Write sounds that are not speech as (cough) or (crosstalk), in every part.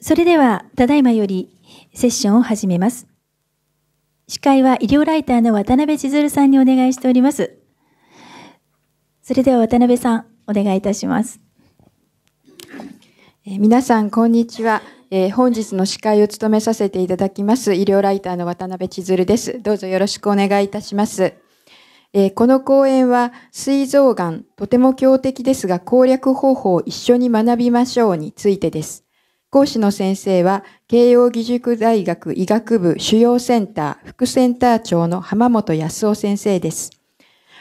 それでは、ただいまよりセッションを始めます。司会は医療ライターの渡辺千鶴さんにお願いしております。それでは渡辺さん、お願いいたします。え皆さん、こんにちは。えー、本日の司会を務めさせていただきます、医療ライターの渡辺千鶴です。どうぞよろしくお願いいたします。えー、この講演は、膵臓がん、とても強敵ですが攻略方法を一緒に学びましょうについてです。講師の先生は、慶應義塾大学医学部主要センター副センター長の浜本康夫先生です。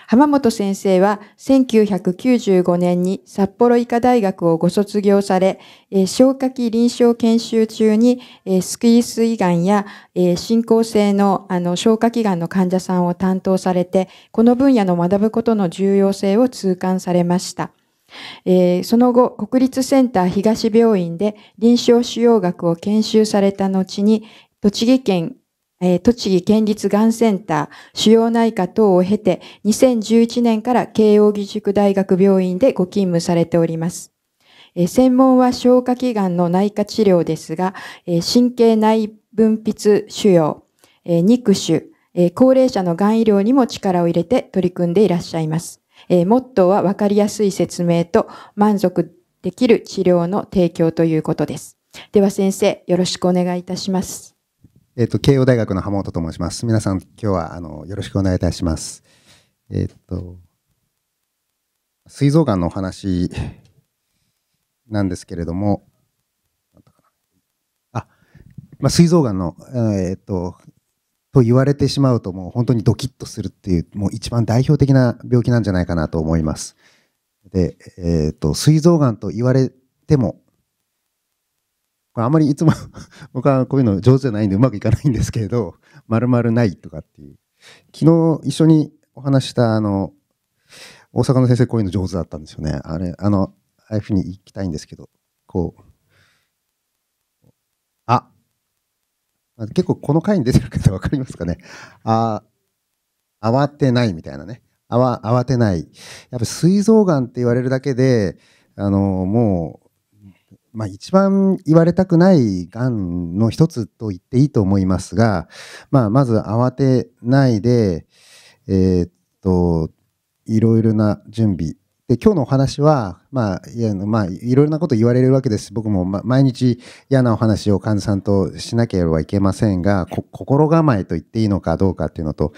浜本先生は1995年に札幌医科大学をご卒業され、消化器臨床研修中にスクイー胃がんや進行性のあの消化器がんの患者さんを担当されて、この分野の学ぶことの重要性を痛感されました。えー、その後、国立センター東病院で臨床腫瘍学を研修された後に、栃木県、えー、栃木県立がんセンター腫瘍内科等を経て、2011年から慶応義塾大学病院でご勤務されております。えー、専門は消化器がんの内科治療ですが、え神経内分泌腫瘍、え肉腫、え高齢者のがん医療にも力を入れて取り組んでいらっしゃいます。えー、モットーは分かりやすい説明と満足できる治療の提供ということです。では先生、よろしくお願いいたします。えっ、ー、と、慶応大学の浜本と申します。皆さん、今日はあのよろしくお願いいたします。えっ、ー、と、膵臓がんのお話なんですけれども、あ、まあ、膵臓がんの、えっ、ー、と、と言われてしまうともう本当にドキッとするっていうもう一番代表的な病気なんじゃないかなと思います。で、えーと、膵臓がんと言われてもこれあんまりいつも (laughs) 僕はこういうの上手じゃないんでうまくいかないんですけれどまるまるないとかっていう昨日一緒にお話したあの大阪の先生こういうの上手だったんですよねあれあのああいうふうに行きたいんですけどこう結構この回に出てる方分かりますかね。あ慌てないみたいなね。あわ慌てない。やっぱ膵臓がんって言われるだけで、あのもう、まあ、一番言われたくないがんの一つと言っていいと思いますが、まあ、まず慌てないで、えー、っと、いろいろな準備で今日のお話は、まあいやまあ、いろいろなこと言われるわけです僕も、ま、毎日嫌なお話を患者さんとしなければいけませんが心構えと言っていいのかどうかっていうのと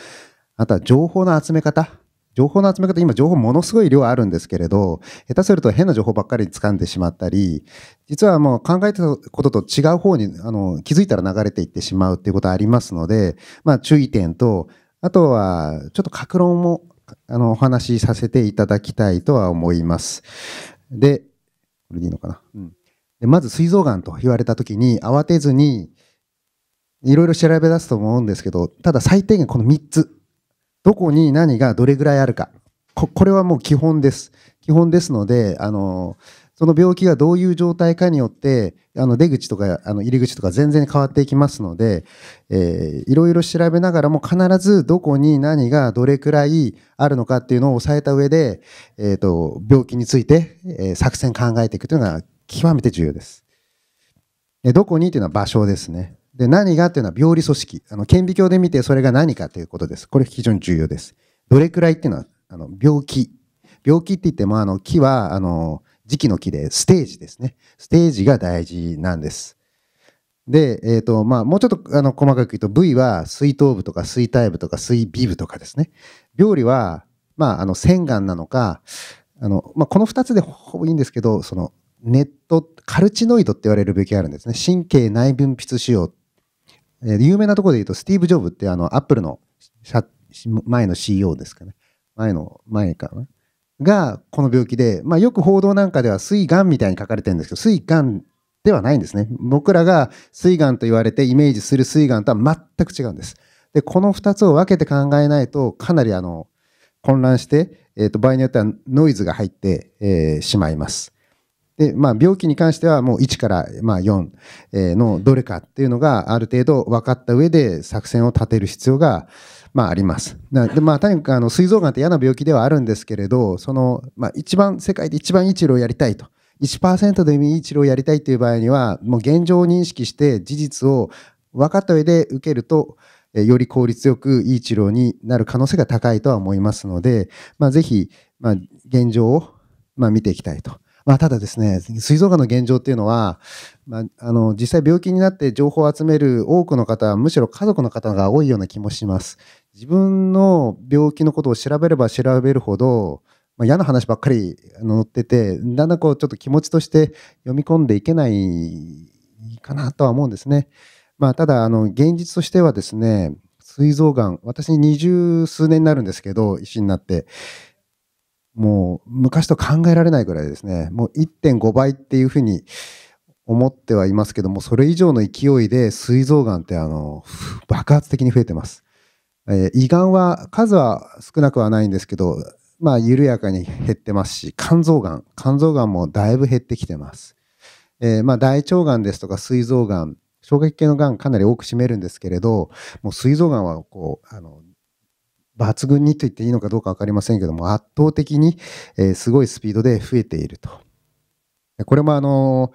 あとは情報の集め方情報の集め方今情報ものすごい量あるんですけれど下手すると変な情報ばっかり掴んでしまったり実はもう考えてたことと違う方にあの気づいたら流れていってしまうっていうことありますので、まあ、注意点とあとは、ちょっと格論もあのお話しさせていただきたいとは思います。で、これでいいのかな。うん、でまず、膵臓がんと言われたときに、慌てずに、いろいろ調べ出すと思うんですけど、ただ最低限この3つ。どこに何がどれぐらいあるか。ここれはもう基本です。基本ですので、あの、その病気がどういう状態かによって、あの出口とかあの入り口とか全然変わっていきますので、えー、いろいろ調べながらも必ずどこに何がどれくらいあるのかっていうのを抑えた上で、えっ、ー、と、病気について、えー、作戦考えていくというのが極めて重要です。でどこにというのは場所ですね。で、何がというのは病理組織。あの、顕微鏡で見てそれが何かということです。これ非常に重要です。どれくらいっていうのは、あの、病気。病気って言っても、あの、木は、あの、時期の木で、ステージですね。ステージが大事なんです。で、えっ、ー、と、まあ、もうちょっとあの細かく言うと、部位は水頭部とか水体部とか水尾部とかですね。病理は、まあ、あの、洗顔なのか、あの、まあ、この2つでほぼいいんですけど、その、ネット、カルチノイドって言われる病気があるんですね。神経内分泌腫瘍。えー、有名なところで言うと、スティーブ・ジョブって、あの、アップルの前の CEO ですかね。前の、前かな。がこの病気で、まあ、よく報道なんかでは膵がんみたいに書かれてるんですけど膵がんではないんですね僕らが膵がんと言われてイメージする膵がんとは全く違うんですでこの2つを分けて考えないとかなりあの混乱して、えー、と場合によってはノイズが入って、えー、しまいますで、まあ、病気に関してはもう1から、まあ、4のどれかっていうのがある程度分かった上で作戦を立てる必要がまあ、あります。なでまあ、とにかくあの膵臓がんって嫌な病気ではあるんですけれど、そのまあ、一番世界で一番いい治療をやりたいと。1%でもいい治療をやりたいという場合には、もう現状を認識して事実を分かった上で受けると、より効率よくいい治療になる可能性が高いとは思いますので、まあ、ぜひ、まあ、現状を、まあ、見ていきたいと。まあ、ただですね、膵臓がんの現状っていうのは、まあ、あの実際病気になって情報を集める多くの方はむしろ家族の方が多いような気もします。自分の病気のことを調べれば調べるほど、まあ、嫌な話ばっかり載ってて、だんだんこうちょっと気持ちとして読み込んでいけないかなとは思うんですね。まあ、ただ、あの、現実としてはですね、膵臓がん、私二十数年になるんですけど、医師になって、もう昔と考えられないぐらいですね、もう1.5倍っていうふうに思ってはいますけども、それ以上の勢いで膵臓がんってあの爆発的に増えてます。えー、胃がんは数は少なくはないんですけど、まあ、緩やかに減ってますし肝臓がん肝臓がんもだいぶ減ってきてます、えー、まあ、大腸がんですとか膵臓がん衝撃系のがんかなり多く占めるんですけれどもう膵臓がんはこうあの抜群にと言っていいのかどうか分かりませんけども圧倒的に、えすごいスピードで増えているとこれもあの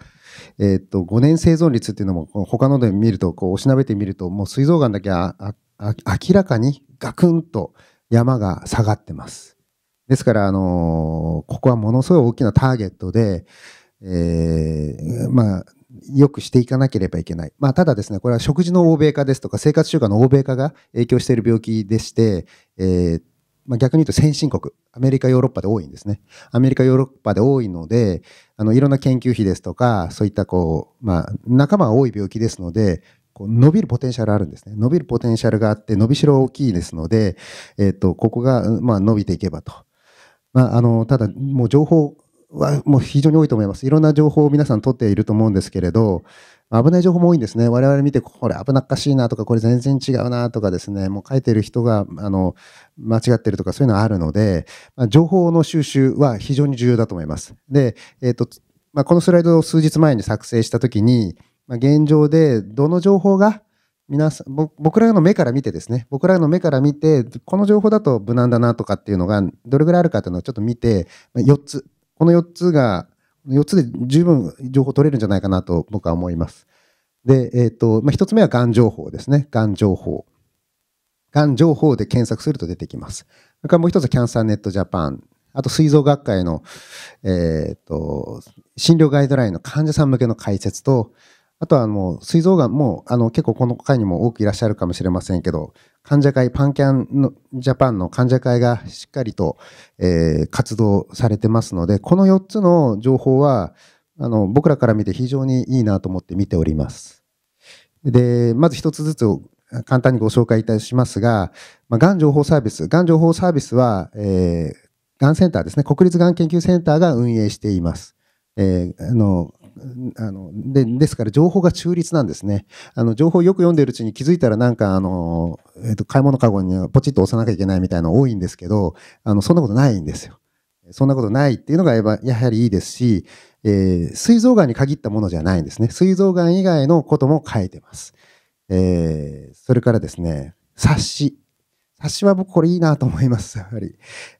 えー、っと5年生存率っていうのも他ので見るとこうおしなべてみるともう膵臓がんだけ圧明らかにガクンと山が下がってます。ですから、あのー、ここはものすごい大きなターゲットで、えー、まあ、よくしていかなければいけない。まあ、ただですね、これは食事の欧米化ですとか、生活習慣の欧米化が影響している病気でして、えー、まあ、逆に言うと先進国、アメリカ、ヨーロッパで多いんですね。アメリカ、ヨーロッパで多いので、あの、いろんな研究費ですとか、そういったこう、まあ、仲間が多い病気ですので、こう伸びるポテンシャルあるんですね。伸びるポテンシャルがあって、伸びしろ大きいですので、えっ、ー、と、ここが、まあ、伸びていけばと。まあ、あの、ただ、もう情報はもう非常に多いと思います。いろんな情報を皆さん取っていると思うんですけれど、危ない情報も多いんですね。我々見て、これ危なっかしいなとか、これ全然違うなとかですね、もう書いてる人が、あの、間違ってるとかそういうのはあるので、まあ、情報の収集は非常に重要だと思います。で、えっ、ー、と、まあ、このスライドを数日前に作成したときに、まあ、現状でどの情報が皆さん僕らの目から見てですね僕らの目から見てこの情報だと無難だなとかっていうのがどれぐらいあるかっていうのをちょっと見て4つこの4つが4つで十分情報取れるんじゃないかなと僕は思います。で、えーとまあ、1つ目はがん情報ですね。がん情報。がん情報で検索すると出てきます。それからもう1つはキャンサーネットジャパン。あと、膵臓学会の、えーと、と診療ガイドラインの患者さん向けの解説と、あとはもう、膵臓がんも、あの、結構この回にも多くいらっしゃるかもしれませんけど、患者会、パンキャンのジャパンの患者会がしっかりと、えー、活動されてますので、この4つの情報は、あの、僕らから見て非常にいいなと思って見ております。で、まず1つずつ簡単にご紹介いたしますが、まあ、がん情報サービス、がん情報サービスは、えー、がんセンターですね、国立がん研究センターが運営しています。えー、あのあのでですから情報が中立なんですね。あの情報をよく読んでるうちに気づいたらなんかあの、えー、と買い物かごにポチッと押さなきゃいけないみたいなの多いんですけどあのそんなことないんですよ。そんなことないっていうのがやはりいいですし、えー、膵臓がんに限ったものじゃないんですね。膵臓がん以外のことも書いてます。えー、それからですね、冊子。冊子は僕これいいなと思います、やはり。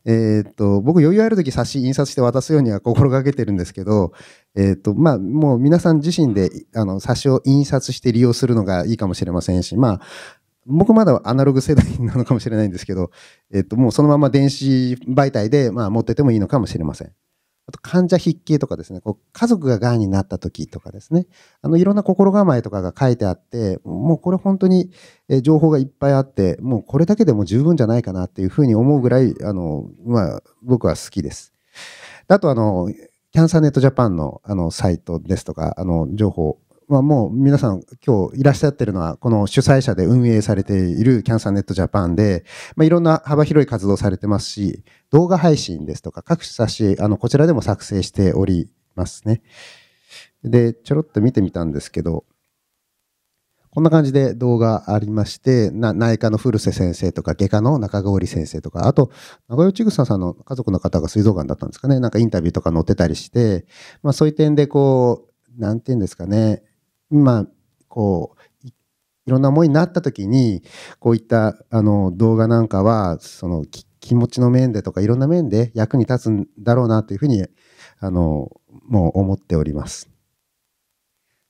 えー、っと、僕余裕ある時冊子印刷して渡すようには心がけてるんですけど、えー、っと、まあ、もう皆さん自身で、あの、冊子を印刷して利用するのがいいかもしれませんし、まあ、僕まだアナログ世代なのかもしれないんですけど、えー、っと、もうそのまま電子媒体で、まあ、持っててもいいのかもしれません。あと患者筆記とかですね、こう家族が癌になった時とかですね、あのいろんな心構えとかが書いてあって、もうこれ本当に情報がいっぱいあって、もうこれだけでも十分じゃないかなっていうふうに思うぐらい、あの、まあ僕は好きです。あとあの、キャンサーネットジャパンのあのサイトですとか、あの情報あ、もう皆さん今日いらっしゃってるのは、この主催者で運営されているキャンサーネットジャパンで、まあ、いろんな幅広い活動されてますし、動画配信ですとか、各冊子、あの、こちらでも作成しておりますね。で、ちょろっと見てみたんですけど、こんな感じで動画ありまして、内科の古瀬先生とか、外科の中郡先生とか、あと、古屋千草さんの家族の方が膵臓がんだったんですかね、なんかインタビューとか載ってたりして、まあそういう点でこう、なんて言うんですかね、今こういろんな思いになった時にこういったあの動画なんかはその気持ちの面でとかいろんな面で役に立つんだろうなというふうにあのもう思っております。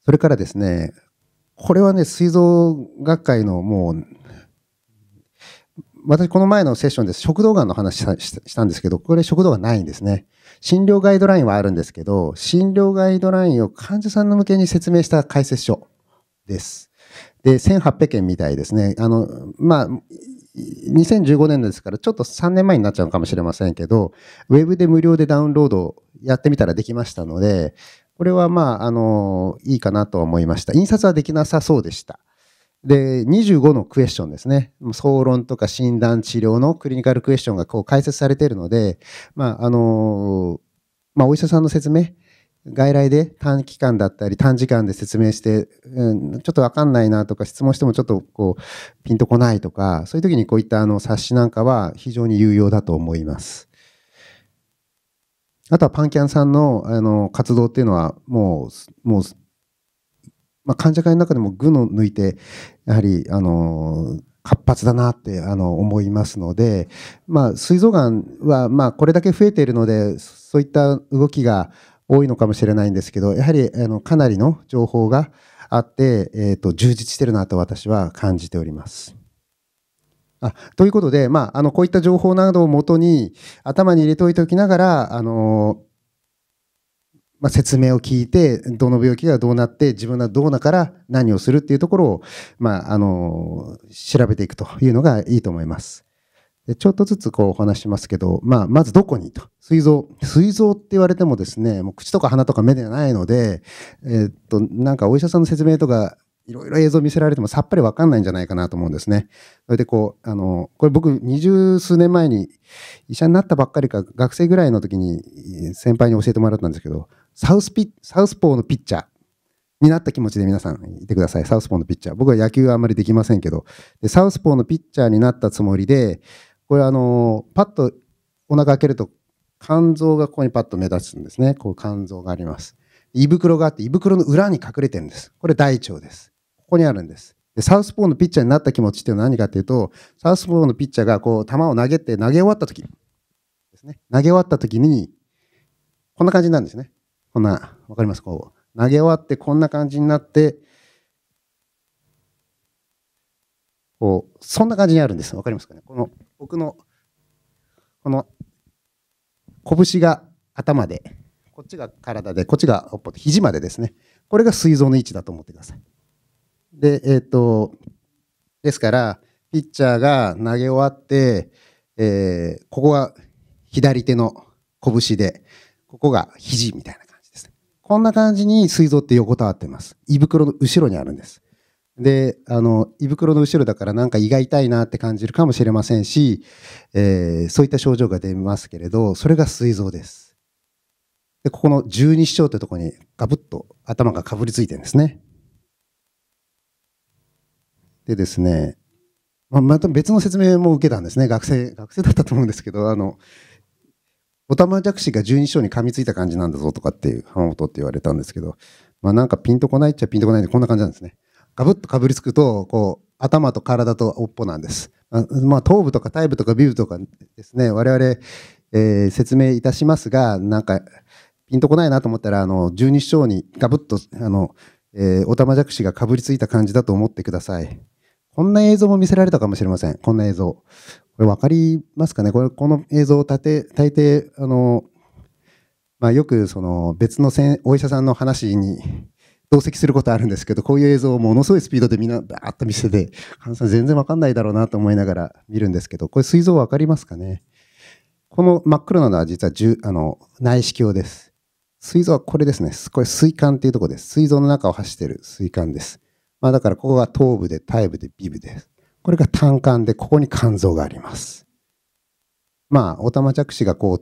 それからですねこれはね水蔵学会のもう私この前のセッションで食道がんの話したんですけど、これ食道がないんですね。診療ガイドラインはあるんですけど、診療ガイドラインを患者さんの向けに説明した解説書です。で、1800件みたいですね。あの、まあ、2015年ですから、ちょっと3年前になっちゃうかもしれませんけど、ウェブで無料でダウンロードやってみたらできましたので、これはまあ、あの、いいかなと思いました。印刷はできなさそうでした。で、25のクエスチョンですね。総論とか診断、治療のクリニカルクエスチョンがこう解説されているので、まあ、あの、まあ、お医者さんの説明、外来で短期間だったり短時間で説明して、うん、ちょっとわかんないなとか質問してもちょっとこうピンとこないとかそういう時にこういったあの冊子なんかは非常に有用だと思います。あとはパンキャンさんのあの活動っていうのはもうもうまあ、患者会の中でも具の抜いて、やはり、あの、活発だなってあの思いますので、まあ、膵臓がんは、まあ、これだけ増えているので、そういった動きが多いのかもしれないんですけど、やはりあのかなりの情報があって、えーと、充実してるなと私は感じております。あということで、まあ、あのこういった情報などをもとに頭に入れておいておきながら、あのまあ、説明を聞いて、どの病気がどうなって、自分はどうだから何をするっていうところを、まあ、あの、調べていくというのがいいと思います。でちょっとずつこうお話しますけど、まあ、まずどこにと。膵臓。膵臓って言われてもですね、もう口とか鼻とか目ではないので、えー、っと、なんかお医者さんの説明とか、いろいろ映像見せられてもさっぱりわかんないんじゃないかなと思うんですね。それでこう、あの、これ僕二十数年前に医者になったばっかりか学生ぐらいの時に先輩に教えてもらったんですけど、サウスピサウスポーのピッチャーになった気持ちで皆さんいてください、サウスポーのピッチャー。僕は野球はあんまりできませんけど、でサウスポーのピッチャーになったつもりで、これ、あのパッとお腹開けると、肝臓がここにパッと目立つんですね。こう肝臓があります。胃袋があって、胃袋の裏に隠れてるんです。これ大腸です。ここにあるんです。でサウスポーのピッチャーになった気持ちっていうのは何かっていうと、サウスポーのピッチャーがこう球を投げて、投げ終わった時ですね。投げ終わった時に、こんな感じなんですね。こんな、わかりますこう、投げ終わってこんな感じになって、こう、そんな感じにあるんです。わかりますかねこの、僕の、この、拳が頭で、こっちが体で、こっちが肘までですね。これが膵臓の位置だと思ってください。で、えっ、ー、と、ですから、ピッチャーが投げ終わって、えー、ここが左手の拳で、ここが肘みたいなこんな感じに膵臓って横たわってます。胃袋の後ろにあるんです。で、あの、胃袋の後ろだからなんか胃が痛いなって感じるかもしれませんし、えー、そういった症状が出ますけれど、それが膵臓です。で、ここの十二指腸ってとこにガブッと頭がかぶりついてるんですね。でですね、まあ、また別の説明も受けたんですね。学生、学生だったと思うんですけど、あの、オタマジャクシが十二章に噛みついた感じなんだぞとかっていう浜本って言われたんですけど、まあ、なんかピンとこないっちゃピンとこないんでこんな感じなんですね。ガブッとかぶりつくとこう頭と体とおっぽなんです。まあ、頭部とか体部とかビブとかですね我々、えー、説明いたしますがなんかピンとこないなと思ったらあの十二章にガブッとあの、えー、オタマジャクシがかぶりついた感じだと思ってください。こんな映像も見せられたかもしれません。こんな映像。これ分かりますかねこれこの映像を大抵あの、まあ、よくその別のお医者さんの話に同席することあるんですけどこういう映像をものすごいスピードでみんなバーッと見せて患者さん全然分かんないだろうなと思いながら見るんですけどこれ膵臓分かりますかねこの真っ黒なのは実はあの内視鏡です。膵臓はこれですね。これ膵管っていうとこです。膵臓の中を走ってる膵管です。まあだからここが頭部で、体部で、尾部です。これが単管で、ここに肝臓があります。まあ、おたま着地がこう、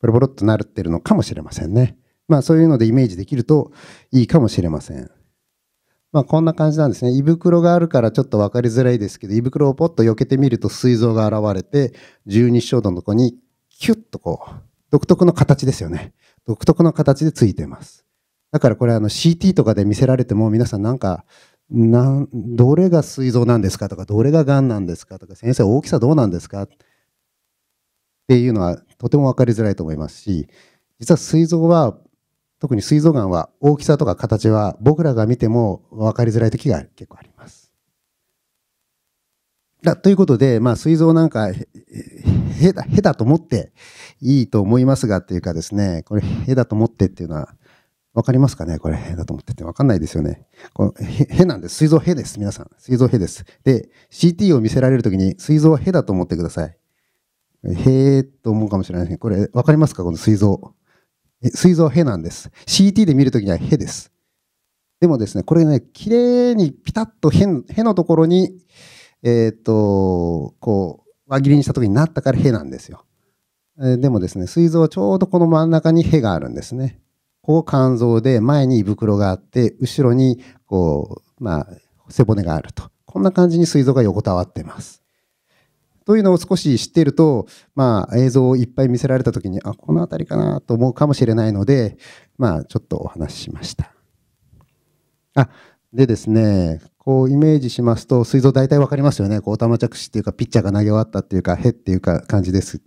ボロボロっとなるってるのかもしれませんね。まあ、そういうのでイメージできるといいかもしれません。まあ、こんな感じなんですね。胃袋があるからちょっとわかりづらいですけど、胃袋をポッと避けてみると、膵臓が現れて、十二小度のとこに、キュッとこう、独特の形ですよね。独特の形でついてます。だからこれあの CT とかで見せられても皆さんなんかなどれが膵臓なんですかとかどれががんなんですかとか先生大きさどうなんですかっていうのはとても分かりづらいと思いますし実は膵臓は特に膵臓がんは大きさとか形は僕らが見ても分かりづらい時が結構あります。だということで、まあ、膵臓なんかへだへだと思っていいと思いますがっていうかですねこれへだと思ってっていうのはわかりますかねこれ、へだと思ってて。わかんないですよね。このへ、へなんです。膵臓へです。皆さん。膵臓へです。で、CT を見せられるときに、膵臓はへだと思ってください。へーと思うかもしれないですね。これ、わかりますかこの膵臓。膵臓はへなんです。CT で見るときにはへです。でもですね、これね、綺麗にピタッとへのところに、えー、っと、こう、輪切りにしたときになったからへなんですよ。でもですね、膵臓はちょうどこの真ん中にへがあるんですね。ここ肝臓で前に胃袋があって、後ろにこう、まあ、背骨があると。こんな感じに膵臓が横たわってます。というのを少し知っていると、まあ、映像をいっぱい見せられた時に、あ、この辺りかなと思うかもしれないので、まあ、ちょっとお話ししました。あ、でですね、こうイメージしますと、膵臓大体わかりますよね。こう、玉着地っていうか、ピッチャーが投げ終わったっていうか、へっていうか感じです。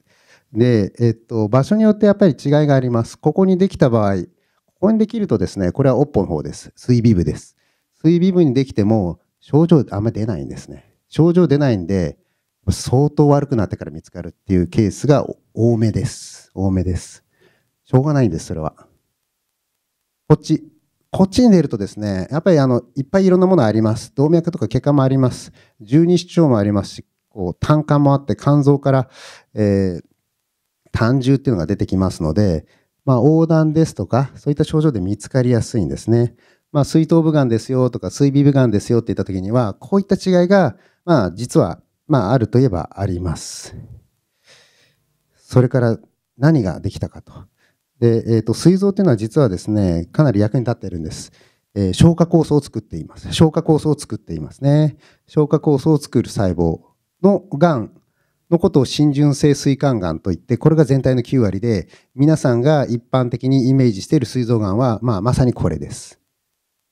で、えっと、場所によってやっぱり違いがあります。ここにできた場合、ここにできるとですね、これはおっぽの方です。水微部です。水微部にできても症状あんまり出ないんですね。症状出ないんで、相当悪くなってから見つかるっていうケースが多めです。多めです。しょうがないんです、それは。こっち。こっちに出るとですね、やっぱりあの、いっぱいいろんなものあります。動脈とか血管もあります。十二指腸もありますし、こう、胆管もあって、肝臓から、えー、胆汁っていうのが出てきますので、まあ、横断ですとか、そういった症状で見つかりやすいんですね。まあ、水頭部がんですよとか、水尾部がんですよって言った時には、こういった違いが、まあ、実は、まあ、あるといえばあります。それから何ができたかと。で、えっ、ー、と、膵臓っていうのは実はですね、かなり役に立っているんです。えー、消化酵素を作っています。消化酵素を作っていますね。消化酵素を作る細胞のがんのことを浸潤性膵管癌といって、これが全体の9割で、皆さんが一般的にイメージしている膵臓癌は、まあ、まさにこれです。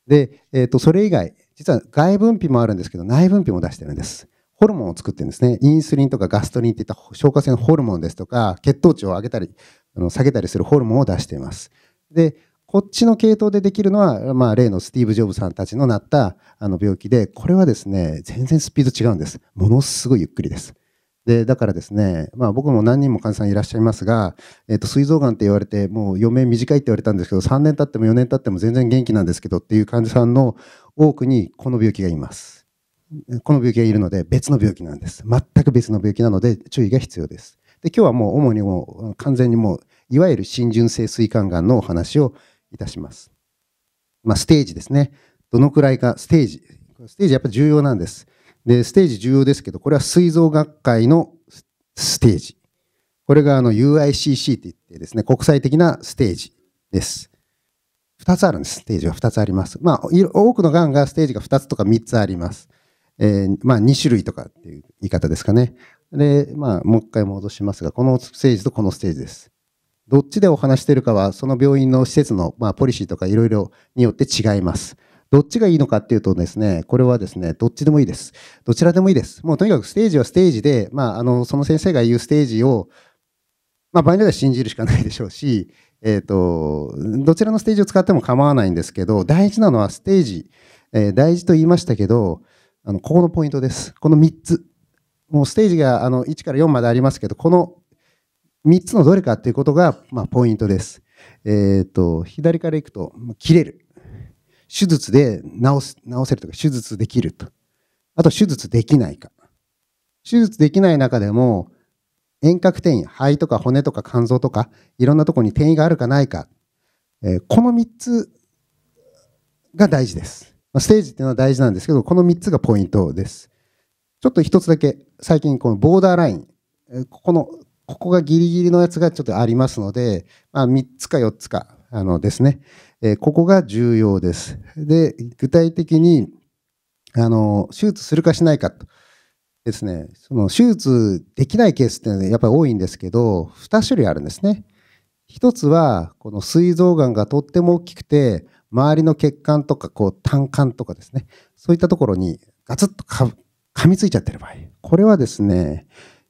で、えっ、ー、と、それ以外、実は外分泌もあるんですけど、内分泌も出してるんです。ホルモンを作ってるんですね。インスリンとかガストリンっていった消化性のホルモンですとか、血糖値を上げたり、あの下げたりするホルモンを出しています。で、こっちの系統でできるのは、まあ、例のスティーブ・ジョブさんたちのなったあの病気で、これはですね、全然スピード違うんです。ものすごいゆっくりです。で、だからですね、まあ僕も何人も患者さんいらっしゃいますが、えっ、ー、と、膵臓がんって言われて、もう余命短いって言われたんですけど、3年経っても4年経っても全然元気なんですけどっていう患者さんの多くにこの病気がいます。この病気がいるので、別の病気なんです。全く別の病気なので、注意が必要です。で、今日はもう主にもう完全にもう、いわゆる浸潤性膵管がんのお話をいたします。まあ、ステージですね。どのくらいか、ステージ。ステージやっぱ重要なんです。で、ステージ重要ですけど、これは膵臓学会のステージ。これがあの UICC って言ってですね、国際的なステージです。2つあるんです。ステージは2つあります。まあ、多くのがんがステージが2つとか3つあります。えー、まあ、2種類とかっていう言い方ですかね。で、まあ、もう一回戻しますが、このステージとこのステージです。どっちでお話してるかは、その病院の施設の、まあ、ポリシーとかいろいろによって違います。どっちがいいのかっていうとですね、これはですね、どっちでもいいです。どちらでもいいです。もうとにかくステージはステージで、まあ、あの、その先生が言うステージを、まあ、場合によっては信じるしかないでしょうし、えっ、ー、と、どちらのステージを使っても構わないんですけど、大事なのはステージ。えー、大事と言いましたけど、あの、ここのポイントです。この3つ。もうステージがあの1から4までありますけど、この3つのどれかっていうことが、まあ、ポイントです。えっ、ー、と、左から行くと、切れる。手術で治す、治せるとか、手術できると。あと、手術できないか。手術できない中でも、遠隔転移、肺とか骨とか肝臓とか、いろんなとこに転移があるかないか、えー、この3つが大事です。まあ、ステージっていうのは大事なんですけど、この3つがポイントです。ちょっと1つだけ、最近このボーダーライン、えー、ここの、ここがギリギリのやつがちょっとありますので、まあ、3つか4つか、あのですね、えここが重要です。で、具体的に、あの、手術するかしないかと。ですね、その手術できないケースってやっぱり多いんですけど、2種類あるんですね。一つは、この膵臓がんがとっても大きくて、周りの血管とか、こう、胆管とかですね、そういったところにガツッとか噛みついちゃってる場合、これはですね、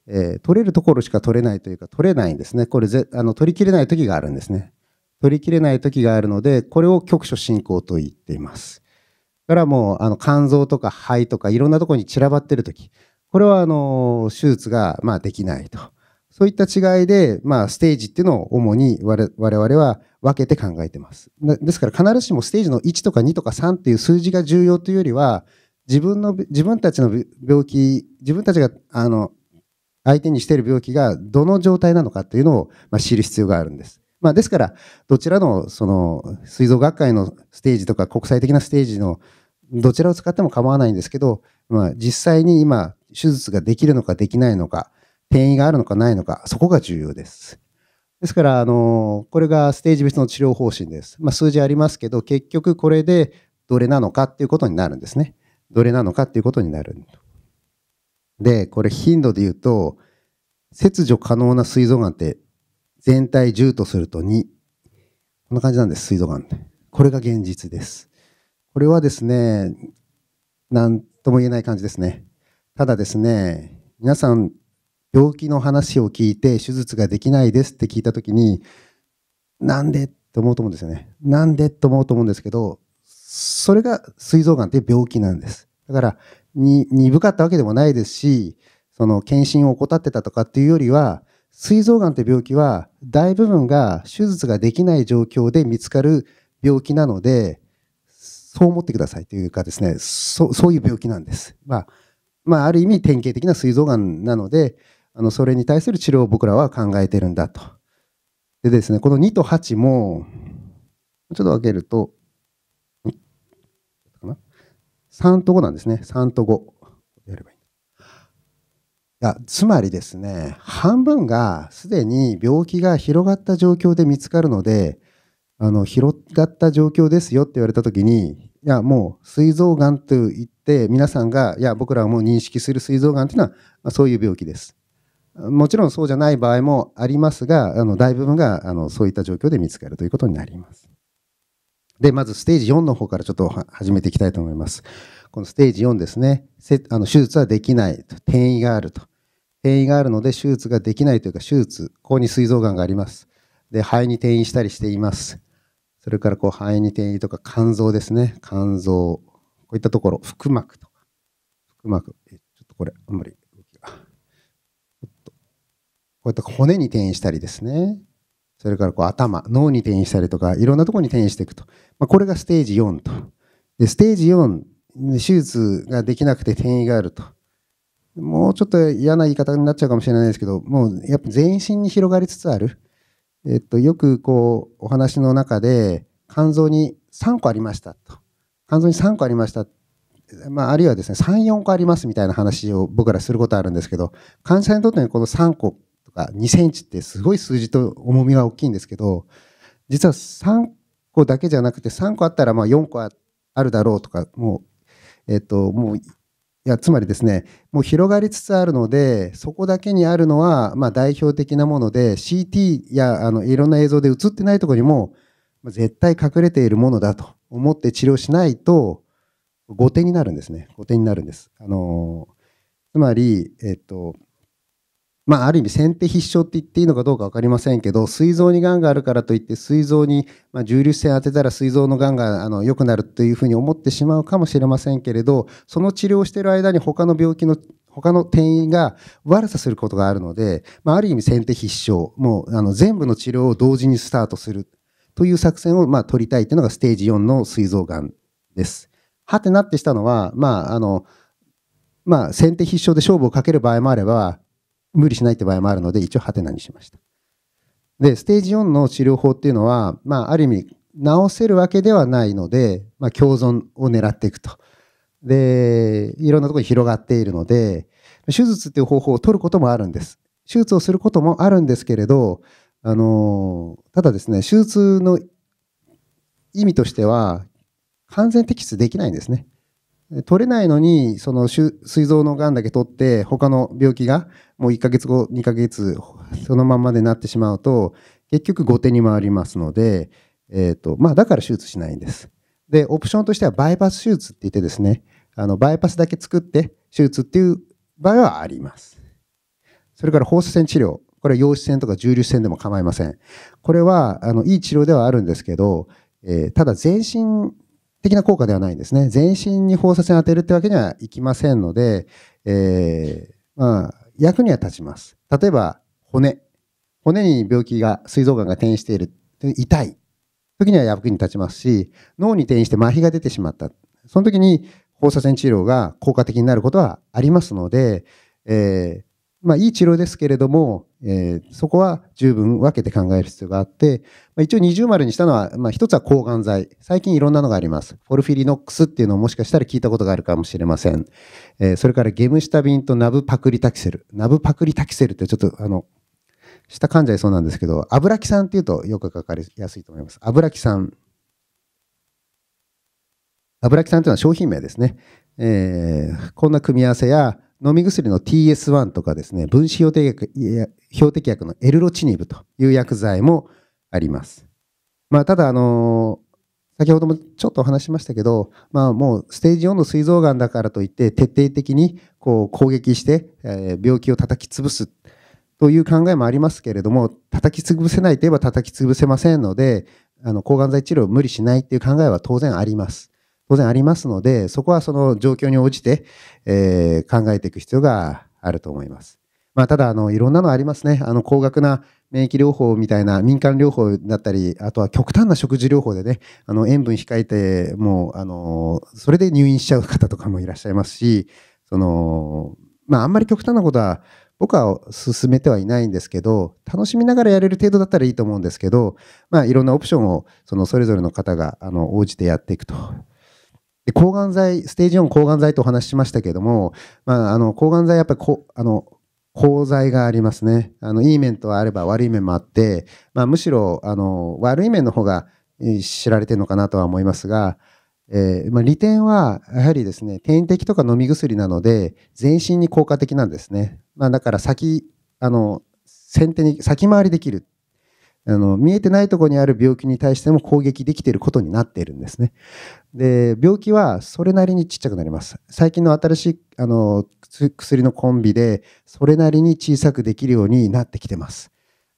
えー、取れるところしか取れないというか、取れないんですね。これぜあの取りきれない時があるんですね。取りきれない時があるので、これを局所進行と言っています。だからもう、あの、肝臓とか肺とかいろんなところに散らばっている時、これはあの、手術が、まあ、できないと。そういった違いで、まあ、ステージっていうのを主に我々は分けて考えてます。ですから必ずしもステージの1とか2とか3っていう数字が重要というよりは、自分の、自分たちの病気、自分たちが、あの、相手にしている病気がどの状態なのかっていうのを、まあ、知る必要があるんです。まあ、ですから、どちらのその水臓学会のステージとか国際的なステージのどちらを使っても構わないんですけど、まあ、実際に今、手術ができるのかできないのか、転移があるのかないのか、そこが重要です。ですから、あのこれがステージ別の治療方針です。まあ、数字ありますけど、結局これでどれなのかっていうことになるんですね。どれなのかっていうことになる。で、これ頻度で言うと、切除可能な膵臓がんって全体10とすると2。こんな感じなんです、水道管。これが現実です。これはですね、なんとも言えない感じですね。ただですね、皆さん、病気の話を聞いて、手術ができないですって聞いたときに、なんでって思うと思うんですよね。なんでって思うと思うんですけど、それが膵臓がんって病気なんです。だから、に、鈍かったわけでもないですし、その、検診を怠ってたとかっていうよりは、膵臓がんって病気は大部分が手術ができない状況で見つかる病気なので、そう思ってくださいというかですね、そそういう病気なんです。まあ、まあ、ある意味典型的な膵臓がんなので、あのそれに対する治療を僕らは考えてるんだと。でですね、この2と8も、ちょっと分けると、3と5なんですね、3と5。やつまりですね半分がすでに病気が広がった状況で見つかるのであの広がった状況ですよって言われた時にいやもう膵臓がんと言って皆さんがいや僕らはもう認識する膵臓がんというのはそういう病気ですもちろんそうじゃない場合もありますがあの大部分があのそういった状況で見つかるということになりますでまずステージ4の方からちょっと始めていきたいと思いますこのステージ4ですね、あの手術はできないと、転移があると。転移があるので手術ができないというか、手術、ここに膵臓がんがあります。で、肺に転移したりしています。それからこう肺に転移とか肝臓ですね、肝臓、こういったところ、腹膜とか、腹膜、ちょっとこれ、あんまり動きが。こういった骨に転移したりですね、それからこう頭、脳に転移したりとか、いろんなところに転移していくと。まあ、これがステージ4と。で、ステージ4手術ができなくて転移があると。もうちょっと嫌な言い方になっちゃうかもしれないですけど、もうやっぱ全身に広がりつつある。えっと、よくこう、お話の中で、肝臓に3個ありましたと。肝臓に3個ありました。まあ、あるいはですね、3、4個ありますみたいな話を僕らすることあるんですけど、患者さんにとってのこの3個とか2センチってすごい数字と重みは大きいんですけど、実は3個だけじゃなくて、3個あったらまあ4個あるだろうとか、もうえっと、もう、いや、つまりですね、もう広がりつつあるので、そこだけにあるのは、まあ、代表的なもので、CT や、あの、いろんな映像で映ってないところにも、絶対隠れているものだと思って治療しないと、後手になるんですね。後手になるんです。あのつまり、えっと、まあ、ある意味先手必勝って言っていいのかどうか分かりませんけど膵臓にがんがあるからといって膵臓に、ま重粒子線当てたら膵臓のがんがあの良くなるというふうに思ってしまうかもしれませんけれどその治療をしている間に他の病気の他の転移が悪さすることがあるので、まあ、ある意味先手必勝もうあの全部の治療を同時にスタートするという作戦をまあ取りたいというのがステージ4の膵臓がんです。はてなってしたのは、まああのまあ、先手必勝で勝負をかける場合もあれば無理しないって場合もあるので、一応ハテナにしました。で、ステージ4の治療法っていうのは、まあ、ある意味、治せるわけではないので、まあ、共存を狙っていくと。で、いろんなところに広がっているので、手術っていう方法を取ることもあるんです。手術をすることもあるんですけれど、あの、ただですね、手術の意味としては、完全摘出できないんですね。取れないのに、その、膵臓の癌だけ取って、他の病気が、もう1ヶ月後、2ヶ月、そのまんまでなってしまうと、結局後手に回りますので、えっ、ー、と、まあ、だから手術しないんです。で、オプションとしてはバイパス手術って言ってですね、あの、バイパスだけ作って手術っていう場合はあります。それから放射線治療。これは陽子線とか重粒子線でも構いません。これは、あの、いい治療ではあるんですけど、えー、ただ全身的な効果ではないんですね。全身に放射線を当てるってわけにはいきませんので、えー、まあ、役には立ちます。例えば、骨。骨に病気が、膵臓がんが転移している、痛い時には役に立ちますし、脳に転移して麻痺が出てしまった。その時に放射線治療が効果的になることはありますので、えー、まあ、いい治療ですけれども、えー、そこは十分分けて考える必要があって、まあ、一応二重丸にしたのは、まあ、一つは抗がん剤。最近いろんなのがあります。フォルフィリノックスっていうのをもしかしたら聞いたことがあるかもしれません。えー、それからゲムシタビンとナブパクリタキセル。ナブパクリタキセルってちょっとあの、下噛んじゃいそうなんですけど、アラキさんっていうとよくかかりやすいと思います。アブ油木さん。ラキさんというのは商品名ですね。えー、こんな組み合わせや、飲み薬の TS1 とかですね、分子標的薬標的薬のエルロチニブという薬剤もあります。まあ、ただ、あの先ほどもちょっとお話しましたけど、まあ、もうステージ4の膵臓がんだからといって徹底的にこう攻撃して、え病気を叩き潰すという考えもありますけれども叩き潰せないといえば叩き潰せませんのであの抗がん剤治療を無理しないという考えは当然あります。当然ありますので、そこはその状況に応じて、えー、考えていく必要があると思います。まあ、ただあの、いろんなのありますね。あの高額な免疫療法みたいな民間療法だったり、あとは極端な食事療法でね、あの塩分控えて、もうあのそれで入院しちゃう方とかもいらっしゃいますし、そのまあ、あんまり極端なことは僕は進めてはいないんですけど、楽しみながらやれる程度だったらいいと思うんですけど、まあ、いろんなオプションをそのそれぞれの方があの応じてやっていくとで抗がん剤ステージ4抗がん剤とお話ししましたけれども、まあ、あの抗がん剤やっぱりこあの功罪がありますねあのいい面とあれば悪い面もあって、まあ、むしろあの悪い面の方が知られてるのかなとは思いますが、えー、まあ、利点はやはりですね点滴とか飲み薬なので全身に効果的なんですね、まあ、だから先あの先手に先回りできるあの見えてないとこにある病気に対しても攻撃できていることになっているんですね。で病気はそれなりにちっちゃくなります。最近の新しいあの薬のコンビでそれなりに小さくできるようになってきてます。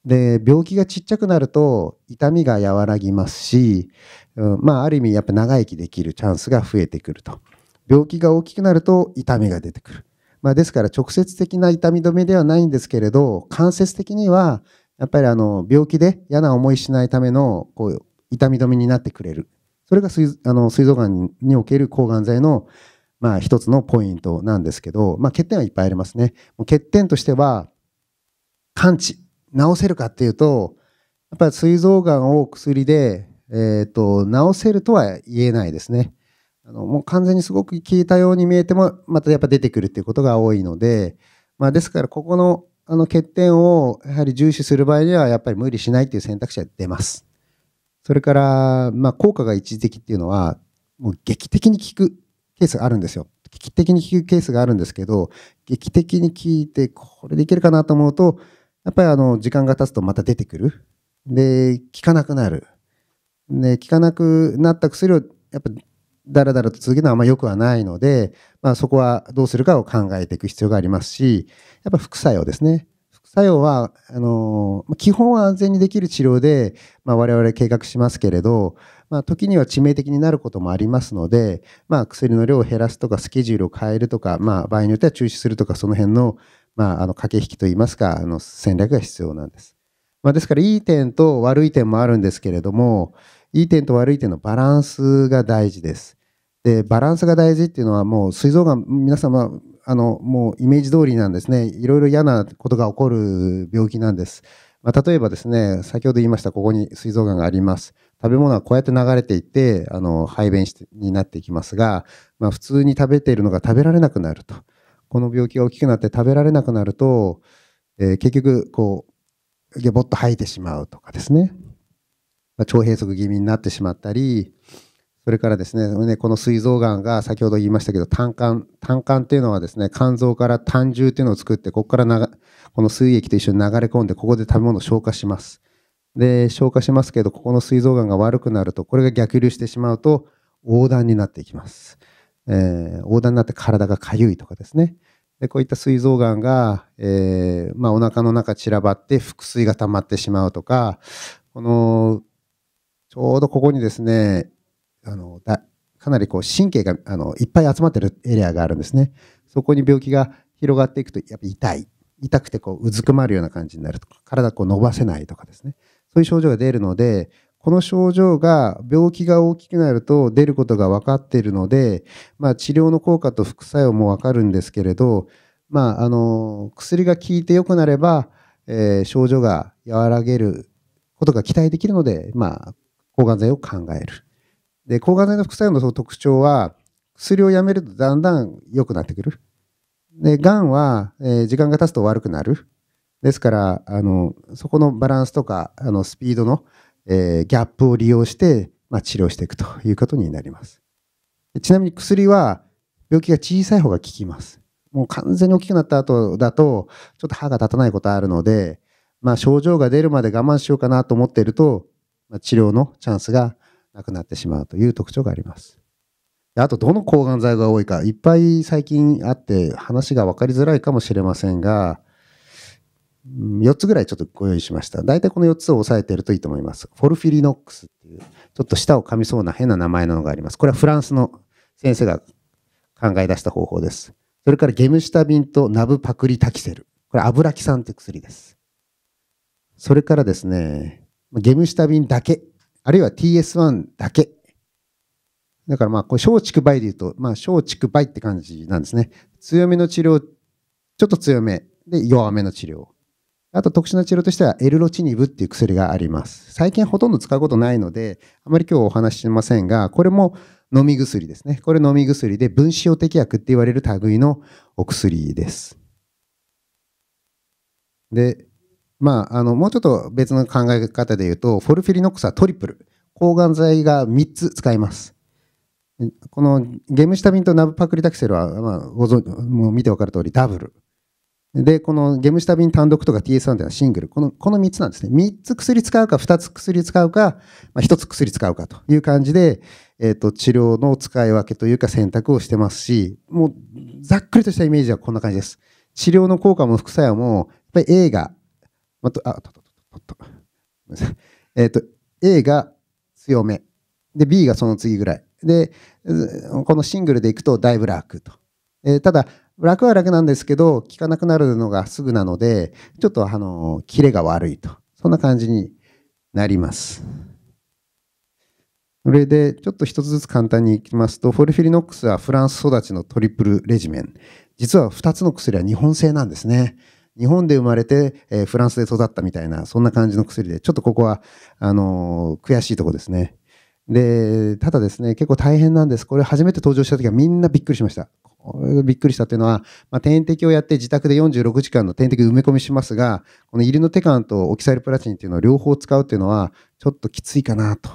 で病気がちっちゃくなると痛みが和らぎますし、うん、まあある意味やっぱ長生きできるチャンスが増えてくると病気が大きくなると痛みが出てくる、まあ、ですから直接的な痛み止めではないんですけれど間接的にはやっぱりあの病気で嫌な思いしないためのこう痛み止めになってくれるそれがすいあの膵臓がんにおける抗がん剤のまあ一つのポイントなんですけど、まあ、欠点はいっぱいありますねもう欠点としては完治治せるかっていうとやっぱり膵臓がんを薬で、えーと、と治せるとは言えないですねあのもう完全にすごく効いたように見えてもまたやっぱ出てくるっていうことが多いので、まあ、ですからここのあの欠点をやはり重視する場合では、やっぱり無理しないという選択肢は出ます。それから、まあ、効果が一時的っていうのは、もう劇的に効くケースがあるんですよ。劇的に効くケースがあるんですけど、劇的に効いて、これでいけるかなと思うと、やっぱりあの、時間が経つとまた出てくる。で、効かなくなる。で、効かなくなった薬を、やっぱだらだらと続けるのはあんま良くはないので、まあ、そこはどうするかを考えていく必要がありますし、やっぱ副作用ですね。副作用は、あの基本は安全にできる治療で、まあ、我々計画しますけれど、まあ、時には致命的になることもありますので、まあ、薬の量を減らすとか、スケジュールを変えるとか、まあ、場合によっては中止するとか、その辺の、まあ、あの、駆け引きといいますか、あの、戦略が必要なんです。まあ、ですから、いい点と悪い点もあるんですけれども、いい点と悪い点のバランスが大事です。で、バランスが大事っていうのはもう、膵臓がん、皆様、あの、もうイメージ通りなんですね。いろいろ嫌なことが起こる病気なんです。まあ、例えばですね、先ほど言いました、ここに膵臓がんがあります。食べ物はこうやって流れていって、あの、排便になっていきますが、まあ、普通に食べているのが食べられなくなると。この病気が大きくなって食べられなくなると、えー、結局、こう、げぼっと吐いてしまうとかですね。まあ、腸閉塞気味になってしまったり、それからですね、この膵臓がんが先ほど言いましたけど、胆管、胆管っていうのはですね、肝臓から胆汁っていうのを作って、ここからなこの水液と一緒に流れ込んで、ここで食べ物を消化します。で、消化しますけど、ここの膵臓がんが悪くなると、これが逆流してしまうと、横断になっていきます。えー、横断になって体がかゆいとかですね。でこういった膵臓がんが、えーまあ、お腹の中散らばって腹水が溜まってしまうとかこのちょうどここにですね、あのだかなりこう神経があのいっぱい集まってるエリアがあるんですね。そこに病気が広がっていくと、やっぱ痛い。痛くてこううずくまるような感じになるとか、体を伸ばせないとかですね。そういう症状が出るので、この症状が病気が大きくなると出ることが分かっているので、まあ、治療の効果と副作用も分かるんですけれど、まあ、あの薬が効いて良くなれば、えー、症状が和らげることが期待できるので、まあ、抗がん剤を考える。で、抗がん剤の副作用のその特徴は、薬をやめるとだんだん良くなってくる。で、がんは、えー、時間が経つと悪くなる。ですから、あの、そこのバランスとか、あの、スピードの、えー、ギャップを利用して、まあ、治療していくということになります。ちなみに薬は、病気が小さい方が効きます。もう完全に大きくなった後だと、ちょっと歯が立たないことあるので、まあ、症状が出るまで我慢しようかなと思っていると、治療のチャンスがなくなってしまうという特徴があります。あと、どの抗がん剤が多いか、いっぱい最近あって、話が分かりづらいかもしれませんが、4つぐらいちょっとご用意しました。大体この4つを押さえているといいと思います。フォルフィリノックスっていう、ちょっと舌を噛みそうな変な名前なのがあります。これはフランスの先生が考え出した方法です。それからゲムシタビンとナブパクリタキセル。これ、アブラキ酸って薬です。それからですね、ゲムビ便だけ、あるいは TS1 だけ。だからまあ、これ、小畜梅で言うと、まあ、小畜梅って感じなんですね。強めの治療、ちょっと強め、で、弱めの治療。あと特殊な治療としては、エルロチニブっていう薬があります。最近ほとんど使うことないので、あまり今日お話ししませんが、これも飲み薬ですね。これ飲み薬で、分子用的薬って言われる類のお薬です。で、まあ、あのもうちょっと別の考え方で言うとフォルフィリノックスはトリプル抗がん剤が3つ使いますこのゲムシタミンとナブパクリタキセルは、まあ、ご存もう見て分かる通りダブルでこのゲムシタミン単独とか TS1 ではシングルこのこの3つなんですね3つ薬使うか2つ薬使うか、まあ、1つ薬使うかという感じで、えーと、と治療の使い分けというか選択をしてますしもうざっくりとしたイメージはこんな感じです治療の効果も副作用もやっぱり A があと、あ、ととととと。(laughs) えっと、A が強め。で、B がその次ぐらい。で、このシングルでいくとだいぶ楽と。えー、ただ、楽は楽なんですけど、効かなくなるのがすぐなので、ちょっと、あの、キレが悪いと。そんな感じになります。それで、ちょっと一つずつ簡単にいきますと、フォルフィリノックスはフランス育ちのトリプルレジメン。実は2つの薬は日本製なんですね。日本で生まれて、えー、フランスで育ったみたいな、そんな感じの薬で、ちょっとここは、あのー、悔しいとこですね。で、ただですね、結構大変なんです。これ初めて登場した時はみんなびっくりしました。びっくりしたっていうのは、まあ、点滴をやって自宅で46時間の点滴埋め込みしますが、このイルノテカンとオキサイルプラチンっていうのを両方使うっていうのは、ちょっときついかなと。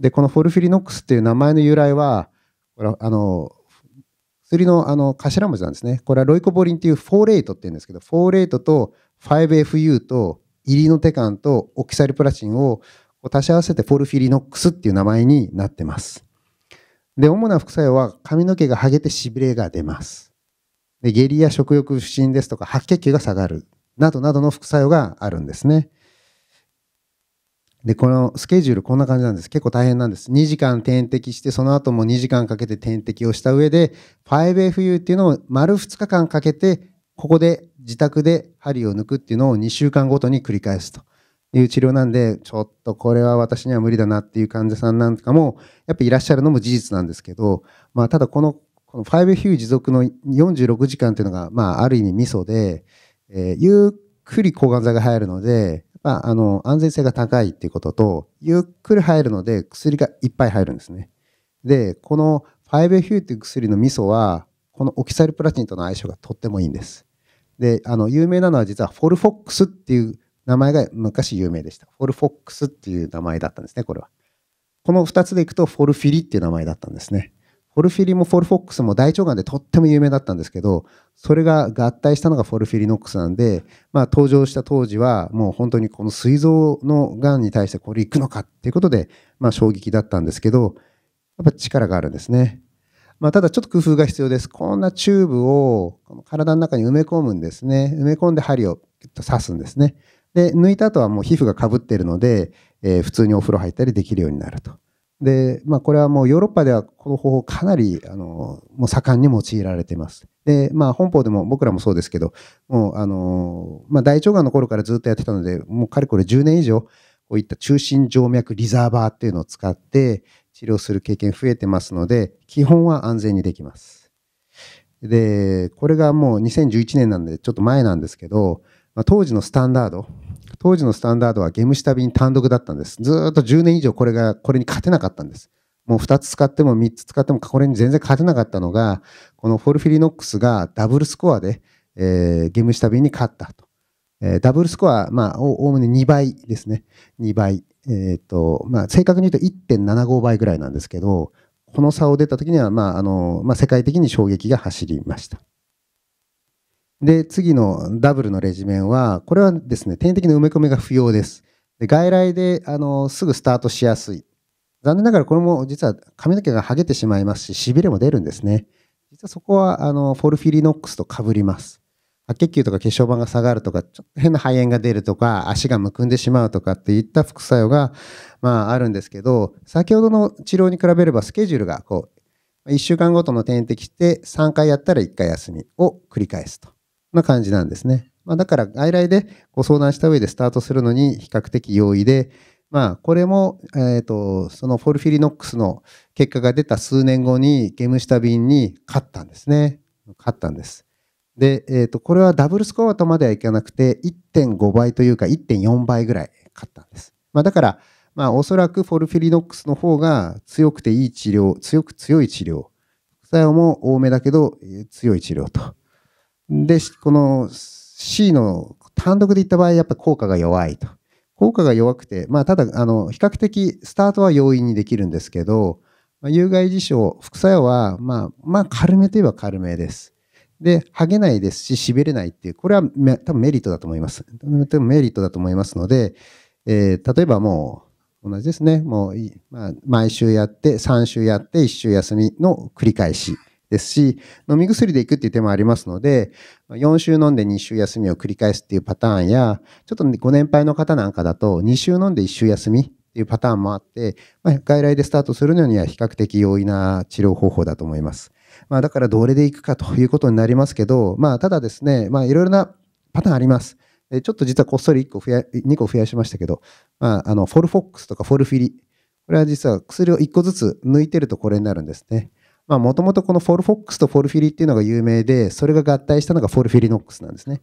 で、このフォルフィリノックスっていう名前の由来は、これあの、薬のあの頭文字なんですね。これはロイコボリンっていうフォーレイトって言うんですけど、フォーレイトと 5FU とイリノテカンとオキサリプラチンを足し合わせてフォルフィリノックスっていう名前になってます。で、主な副作用は髪の毛が剥げてしびれが出ます。で、下痢や食欲不振ですとか、白血球が下がる。などなどの副作用があるんですね。で、このスケジュールこんな感じなんです。結構大変なんです。2時間点滴して、その後も2時間かけて点滴をした上で、5FU っていうのを丸2日間かけて、ここで自宅で針を抜くっていうのを2週間ごとに繰り返すという治療なんで、ちょっとこれは私には無理だなっていう患者さんなんかも、やっぱいらっしゃるのも事実なんですけど、まあ、ただこの、この 5FU 持続の46時間っていうのが、まあ、ある意味ミソで、えー、ゆっくり抗がん剤が入るので、まあ、あの、安全性が高いっていうことと、ゆっくり入るので薬がいっぱい入るんですね。で、この 5FU っていう薬の味噌は、このオキサルプラチンとの相性がとってもいいんです。で、あの、有名なのは実はフォルフォックスっていう名前が昔有名でした。フォルフォックスっていう名前だったんですね、これは。この2つでいくとフォルフィリっていう名前だったんですね。フォルフィリもフォルフォックスも大腸がんでとっても有名だったんですけど、それが合体したのがフォルフィリノックスなんで、まあ、登場した当時は、もう本当にこの膵臓のがんに対してこれいくのかっていうことで、まあ、衝撃だったんですけど、やっぱ力があるんですね。まあ、ただちょっと工夫が必要です。こんなチューブを体の中に埋め込むんですね。埋め込んで針を刺すんですね。で、抜いた後はもう皮膚がかぶっているので、えー、普通にお風呂入ったりできるようになると。で、まあ、これはもうヨーロッパではこの方法かなり、あの、もう盛んに用いられています。で、まあ、本邦でも僕らもそうですけど、もう、あの、まあ、大腸がんの頃からずっとやってたので、もうかれこれ10年以上、こういった中心静脈リザーバーっていうのを使って治療する経験増えてますので、基本は安全にできます。で、これがもう2011年なんで、ちょっと前なんですけど、まあ、当時のスタンダード、当時のスタンダードはゲーム下瓶単独だったんです。ずっと10年以上これが、これに勝てなかったんです。もう2つ使っても3つ使ってもこれに全然勝てなかったのが、このフォルフィリノックスがダブルスコアで、えー、ゲシム下瓶に勝ったと。えー、ダブルスコア、まあ、おおむね2倍ですね。2倍。えっ、ー、と、まあ、正確に言うと1.75倍ぐらいなんですけど、この差を出た時には、まあ、あの、まあ、世界的に衝撃が走りました。で、次のダブルのレジメンは、これはですね、点滴の埋め込みが不要です。で外来であのすぐスタートしやすい。残念ながらこれも実は髪の毛が剥げてしまいますし、痺れも出るんですね。実はそこはあのフォルフィリノックスとかぶります。白血球とか血小板が下がるとか、ちょっと変な肺炎が出るとか、足がむくんでしまうとかっていった副作用が、まあ、あるんですけど、先ほどの治療に比べればスケジュールがこう、1週間ごとの点滴して3回やったら1回休みを繰り返すと。な感じなんですね。まあ、だから外来でご相談した上でスタートするのに比較的容易で、まあ、これも、えっ、ー、と、そのフォルフィリノックスの結果が出た数年後にゲムシタビンに勝ったんですね。勝ったんです。で、えっ、ー、と、これはダブルスコアとまではいかなくて、1.5倍というか1.4倍ぐらい勝ったんです。まあ、だから、まあ、おそらくフォルフィリノックスの方が強くていい治療、強く強い治療、副作用も多めだけど強い治療とで、この C の単独でいった場合、やっぱ効果が弱いと。効果が弱くて、まあ、ただ、あの、比較的スタートは容易にできるんですけど、まあ、有害事象、副作用は、まあ、まあ、軽めといえば軽めです。で、剥げないですし、痺れないっていう、これは多分メリットだと思います。多分メリットだと思いますので、えー、例えばもう、同じですね。もう、まあ、毎週やって、3週やって、1週休みの繰り返し。ですし、飲み薬でいくっていう手もありますので、4週飲んで2週休みを繰り返すっていうパターンや、ちょっとご年配の方なんかだと、2週飲んで1週休みっていうパターンもあって、まあ、外来でスタートするのには比較的容易な治療方法だと思います。まあ、だからどれでいくかということになりますけど、まあ、ただですね、まあ、いろいろなパターンあります。ちょっと実はこっそり1個増や、2個増やしましたけど、まあ、あの、フォルフォックスとかフォルフィリ。これは実は薬を1個ずつ抜いてるとこれになるんですね。まあ、もともとこのフォルフォックスとフォルフィリっていうのが有名で、それが合体したのがフォルフィリノックスなんですね。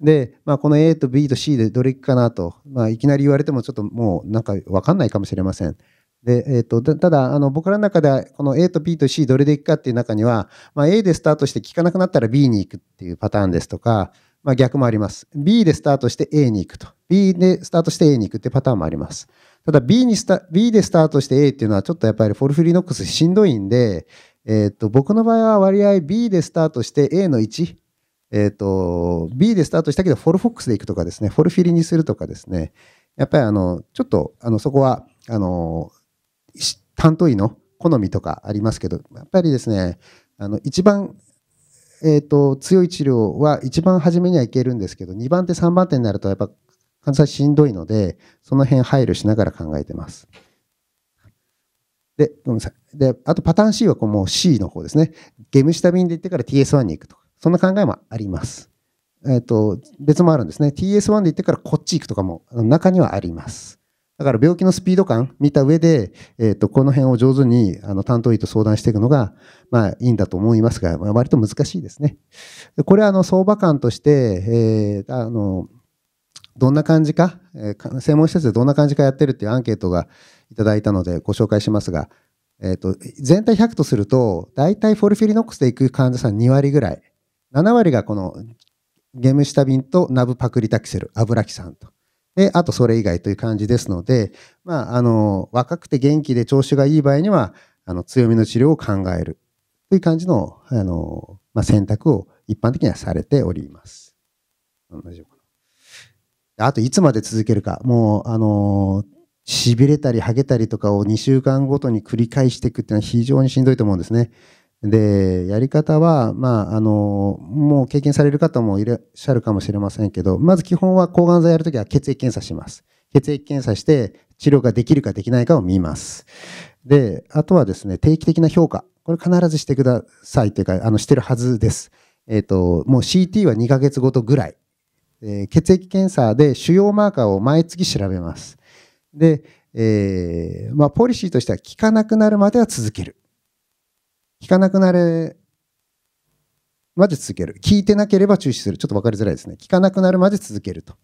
で、まあ、この A と B と C でどれかなと、まあ、いきなり言われてもちょっともうなんかわかんないかもしれません。で、えっ、ー、と、ただ、あの、僕らの中で、は、この A と B と C どれでいくかっていう中には、まあ、A でスタートして効かなくなったら B に行くっていうパターンですとか、まあ、逆もあります。B でスタートして A に行くと。B でスタートして A に行くってパターンもあります。ただ B にスタ、B でスタートして A っていうのはちょっとやっぱりフォルフィリノックスしんどいんで、えと、僕の場合は割合 B でスタートして A の1。えと、B でスタートしたけど、フォルフォックスで行くとかですね、フォルフィリにするとかですね、やっぱりあの、ちょっと、あの、そこは、あの、担当医の好みとかありますけど、やっぱりですね、あの、一番、えと、強い治療は一番初めにはいけるんですけど、2番手、3番手になると、やっぱ、患者さんしんどいので、その辺配慮しながら考えてます。で、ごめんなさい。で、あとパターン C はこの C の方ですね。ゲム下便で行ってから TS1 に行くとか、そんな考えもあります。えっ、ー、と、別もあるんですね。TS1 で行ってからこっち行くとかも、中にはあります。だから病気のスピード感見た上で、えっ、ー、と、この辺を上手にあの担当医と相談していくのが、まあいいんだと思いますが、まあ、割と難しいですね。これはあの相場感として、えー、あの、どんな感じか、えー、専門施設でどんな感じかやってるっていうアンケートが、いただいたのでご紹介しますが、えーと、全体100とすると大体フォルフィリノックスでいく患者さん2割ぐらい7割がこのゲムシタビンとナブパクリタキセルアブラキんとであとそれ以外という感じですので、まあ、あの若くて元気で調子がいい場合にはあの強みの治療を考えるという感じのあの、まあ、選択を一般的にはされております。あといつまで続けるか、もう、あのしびれたりはげたりとかを2週間ごとに繰り返していくっていうのは非常にしんどいと思うんですね。で、やり方は、まあ、あの、もう経験される方もいらっしゃるかもしれませんけど、まず基本は抗がん剤やるときは血液検査します。血液検査して、治療ができるかできないかを見ます。で、あとはですね、定期的な評価。これ必ずしてくださいというか、あの、してるはずです。えっ、ー、と、もう CT は2ヶ月ごとぐらい。えー、血液検査で主要マーカーを毎月調べます。で、えー、まあ、ポリシーとしては効かなくなるまでは続ける。効かなくなるまで続ける。聞いてなければ中止する。ちょっとわかりづらいですね。効かなくなるまで続けると。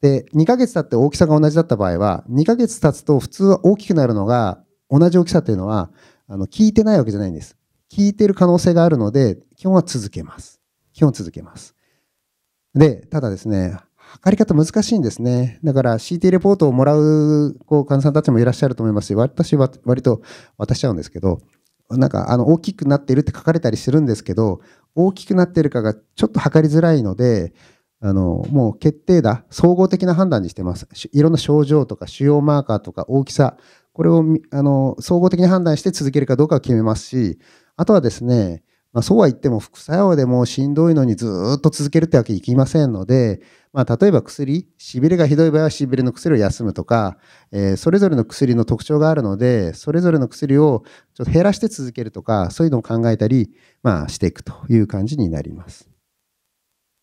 で、2ヶ月経って大きさが同じだった場合は、2ヶ月経つと普通は大きくなるのが、同じ大きさっていうのは、あの、聞いてないわけじゃないんです。聞いてる可能性があるので、基本は続けます。基本続けます。で、ただですね、測り方難しいんですね。だから CT レポートをもらうこう患者さんたちもいらっしゃると思いますし、私は割と渡しちゃうんですけど、なんかあの大きくなっているって書かれたりするんですけど、大きくなってるかがちょっと測りづらいので、あのもう決定だ、総合的な判断にしてます。いろんな症状とか腫瘍マーカーとか大きさ、これをあの総合的に判断して続けるかどうかを決めますし、あとはですね、まあ、そうは言っても副作用でもしんどいのにずっと続けるってわけいきませんので、まあ、例えば薬、しびれがひどい場合はしびれの薬を休むとか、えー、それぞれの薬の特徴があるので、それぞれの薬をちょっと減らして続けるとか、そういうのを考えたり、まあ、していくという感じになります。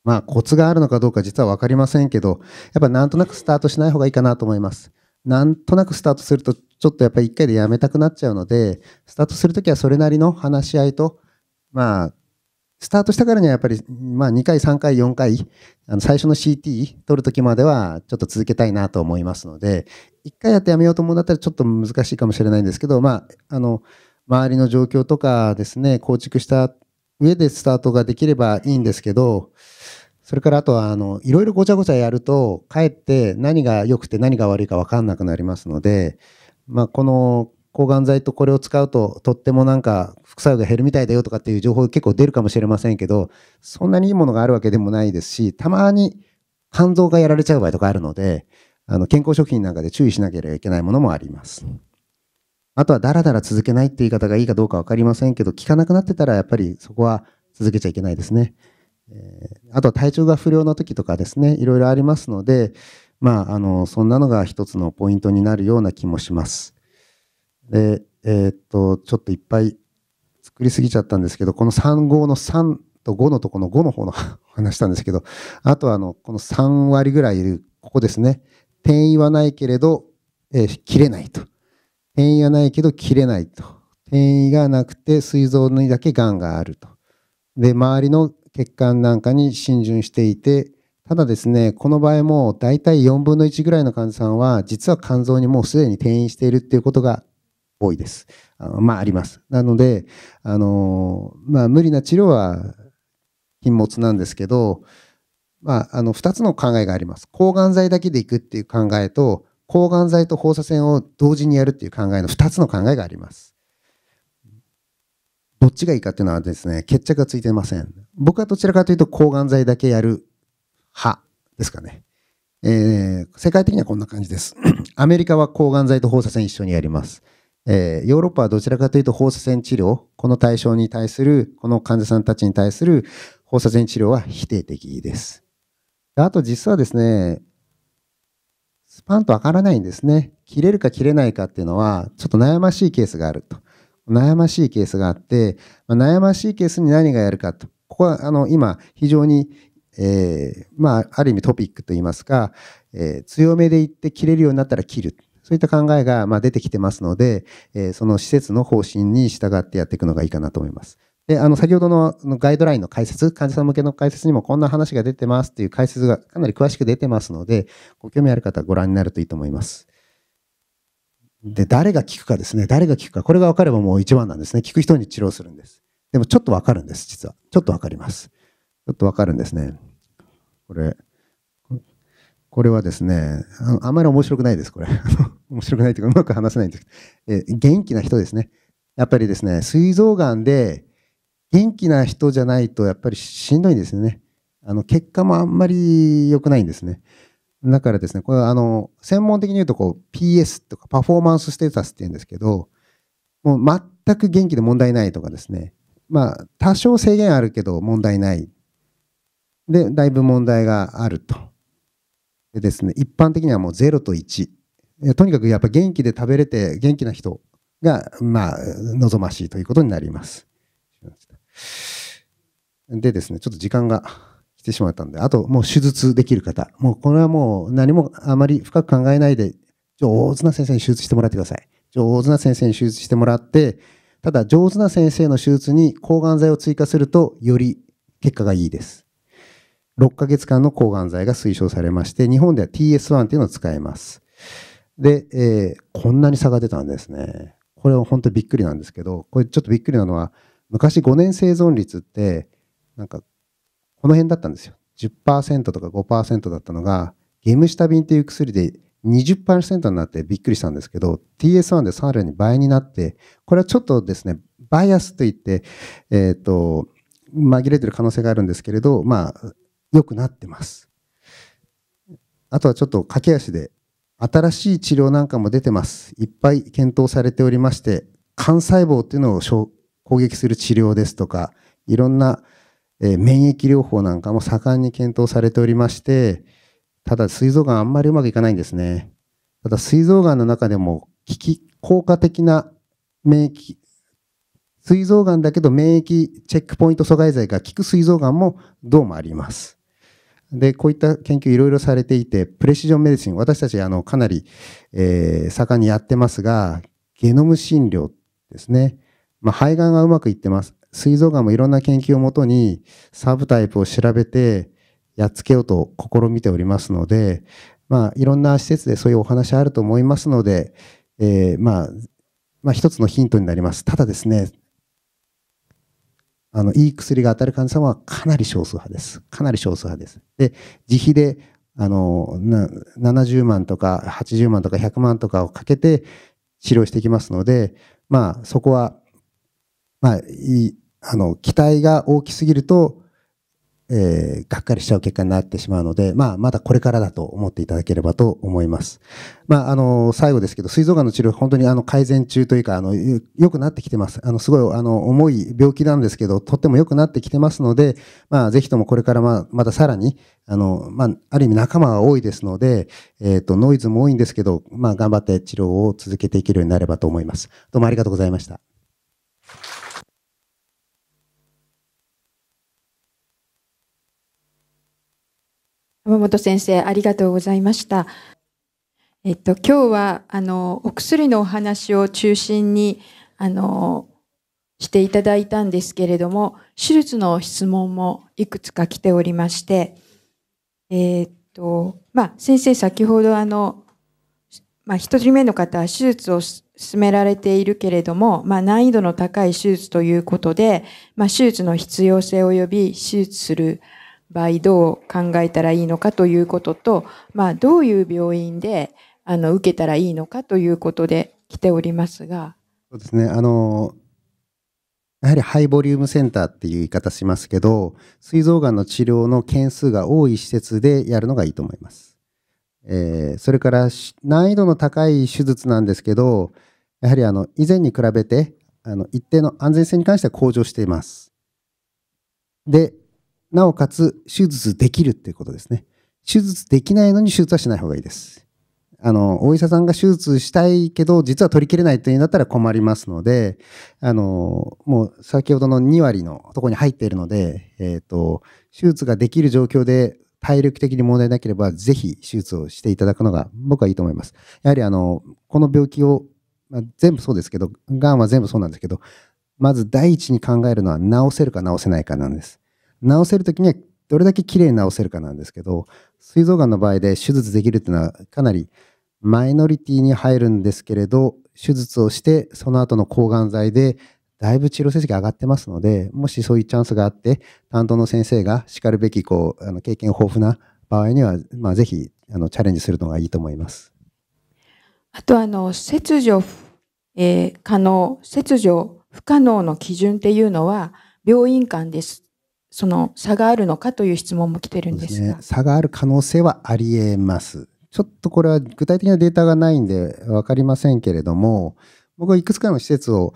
まあ、コツがあるのかどうか実は分かりませんけど、やっぱなんとなくスタートしない方がいいかなと思います。なんとなくスタートすると、ちょっとやっぱり一回でやめたくなっちゃうので、スタートするときはそれなりの話し合いと、まあ、スタートしたからにはやっぱり、まあ、2回、3回、4回、あの最初の CT 取るときまではちょっと続けたいなと思いますので、1回やってやめようと思うんだったらちょっと難しいかもしれないんですけど、まあ、あの、周りの状況とかですね、構築した上でスタートができればいいんですけど、それからあとは、あの、いろいろごちゃごちゃやると、かえって何が良くて何が悪いか分かんなくなりますので、まあ、この抗がん剤とこれを使うととってもなんか副作用が減るみたいだよとかっていう情報結構出るかもしれませんけどそんなにいいものがあるわけでもないですしたまに肝臓がやられちゃう場合とかあるのであの健康食品なんかで注意しなければいけないものもありますあとはだらだら続けないって言い方がいいかどうか分かりませんけど効かなくなってたらやっぱりそこは続けちゃいけないですね、えー、あとは体調が不良の時とかですねいろいろありますのでまああのそんなのが一つのポイントになるような気もしますで、えー、っと、ちょっといっぱい作りすぎちゃったんですけど、この3号の3と5のとこの5の方の (laughs) 話したんですけど、あとはあの、この3割ぐらいいる、ここですね。転移はないけれど、えー、切れないと。転移はないけど切れないと。転移がなくて、膵臓にだけがんがあると。で、周りの血管なんかに浸潤していて、ただですね、この場合も大体4分の1ぐらいの患者さんは、実は肝臓にもうすでに転移しているっていうことが多いです。あまあ、あります。なので、あのまあ、無理な治療は禁物なんですけど、まあ、あの、2つの考えがあります。抗がん剤だけでいくっていう考えと、抗がん剤と放射線を同時にやるっていう考えの2つの考えがあります。どっちがいいかっていうのはですね、決着がついてません。僕はどちらかというと抗がん剤だけやる派ですかね。えー、世界的にはこんな感じです。(clears throat) アメリカは抗がん剤と放射線一緒にやります。えー、ヨーロッパはどちらかというと放射線治療、この対象に対する、この患者さんたちに対する放射線治療は否定的です。あと実はですね、スパンとわからないんですね。切れるか切れないかっていうのは、ちょっと悩ましいケースがあると。悩ましいケースがあって、ま悩ましいケースに何がやるかと。ここはあの今非常に、えー、まあ、ある意味トピックといいますか、えー、強めでいって切れるようになったら切る。そういった考えがま出てきてますので、えその施設の方針に従ってやっていくのがいいかなと思います。で、あの、先ほどのガイドラインの解説、患者さん向けの解説にもこんな話が出てますっていう解説がかなり詳しく出てますので、ご興味ある方はご覧になるといいと思います。で、誰が聞くかですね。誰が聞くか。これが分かればもう一番なんですね。聞く人に治療するんです。でもちょっと分かるんです、実は。ちょっと分かります。ちょっと分かるんですね。これ、これはですねあ、あんまり面白くないです、これ。(laughs) 面白くないというか、うまく話せないんですけど、え元気な人ですね。やっぱりですね、膵臓がんで、元気な人じゃないと、やっぱりしんどいんですよね。あの、結果もあんまり良くないんですね。だからですね、これはあの、専門的に言うと、こう、PS とかパフォーマンスステータスって言うんですけど、もう全く元気で問題ないとかですね、まあ、多少制限あるけど問題ない。で、だいぶ問題があると。でですね、一般的にはもう0と1。とにかくやっぱ元気で食べれて元気な人が、まあ、望ましいということになります。でですね、ちょっと時間が来てしまったんで、あともう手術できる方。もうこれはもう何もあまり深く考えないで、上手な先生に手術してもらってください。上手な先生に手術してもらって、ただ上手な先生の手術に抗がん剤を追加すると、より結果がいいです。6ヶ月間の抗がん剤が推奨されまして、日本では TS1 っていうのを使います。で、えー、こんなに差が出たんですね。これは本当びっくりなんですけど、これちょっとびっくりなのは、昔5年生存率って、なんか、この辺だったんですよ。10%とか5%だったのが、ゲムシタビンっていう薬で20%になってびっくりしたんですけど、TS1 でさらに倍になって、これはちょっとですね、バイアスといって、えっ、ー、と、紛れてる可能性があるんですけれど、まあ、良くなってます。あとはちょっと駆け足で、新しい治療なんかも出てます。いっぱい検討されておりまして、幹細胞っていうのを攻撃する治療ですとか、いろんな、え免疫療法なんかも盛んに検討されておりまして、ただ、膵臓がんあんまりうまくいかないんですね。ただ、膵臓がんの中でも、効き、効果的な免疫、膵臓がんだけど免疫チェックポイント阻害剤が効く膵臓がんもどうもあります。で、こういった研究いろいろされていて、プレシジョンメディシン、私たちあのかなり、えー、盛んにやってますが、ゲノム診療ですね。まあ、肺がんがうまくいってます。膵臓がんもいろんな研究をもとにサブタイプを調べてやっつけようと試みておりますので、まあ、いろんな施設でそういうお話あると思いますので、えー、まあ、まあ、一つのヒントになります。ただですね、あの、いい薬が当たる患者さんはかなり少数派です。かなり少数派です。で、自費で、あの、な70万とか80万とか100万とかをかけて治療していきますので、まあ、そこは、まあ、いい、あの、期待が大きすぎると、えー、がっかりしちゃう結果になってしまうので、まあ、まだこれからだと思っていただければと思います。まあ、あの、最後ですけど、膵臓がんの治療、本当にあの、改善中というか、あの、良くなってきてます。あの、すごい、あの、重い病気なんですけど、とっても良くなってきてますので、まあ、ぜひともこれからま、あ、またさらに、あの、まあ、ある意味仲間が多いですので、えっ、ー、と、ノイズも多いんですけど、まあ、頑張って治療を続けていけるようになればと思います。どうもありがとうございました。山本先生、ありがとうございました。えっと、今日は、あの、お薬のお話を中心に、あの、していただいたんですけれども、手術の質問もいくつか来ておりまして、えっと、まあ、先生、先ほど、あの、まあ、一人目の方は手術を進められているけれども、まあ、難易度の高い手術ということで、まあ、手術の必要性及び手術する場合どう考えたらいいのかということと、まあ、どういう病院であの受けたらいいのかということで来ておりますが。そうですねあのやはりハイボリュームセンターっていう言い方しますけど、膵臓がんの治療の件数が多い施設でやるのがいいと思います。えー、それから難易度の高い手術なんですけど、やはりあの以前に比べてあの一定の安全性に関しては向上しています。で、なおかつ、手術できるっていうことですね。手術できないのに手術はしない方がいいです。あの、お医者さんが手術したいけど、実は取り切れないというんだったら困りますので、あの、もう先ほどの2割のとこに入っているので、えっ、ー、と、手術ができる状況で体力的に問題なければ、ぜひ手術をしていただくのが僕はいいと思います。やはりあの、この病気を、まあ、全部そうですけど、がんは全部そうなんですけど、まず第一に考えるのは治せるか治せないかなんです。治せる時にはどれだけ綺麗に治せるかなんですけど膵臓がんの場合で手術できるっていうのはかなりマイノリティに入るんですけれど手術をしてその後の抗がん剤でだいぶ治療成績上がってますのでもしそういうチャンスがあって担当の先生がしかるべきこうあの経験豊富な場合には、まあ、ぜひあのチャレンジするのがいいと思います。あとあの切除、えー、可能切除不可能の基準っていうのは病院間ですその差があるのかという質問も来てるんですね、差がある可能性はありえます。ちょっとこれは具体的なデータがないんで分かりませんけれども、僕はいくつかの施設を、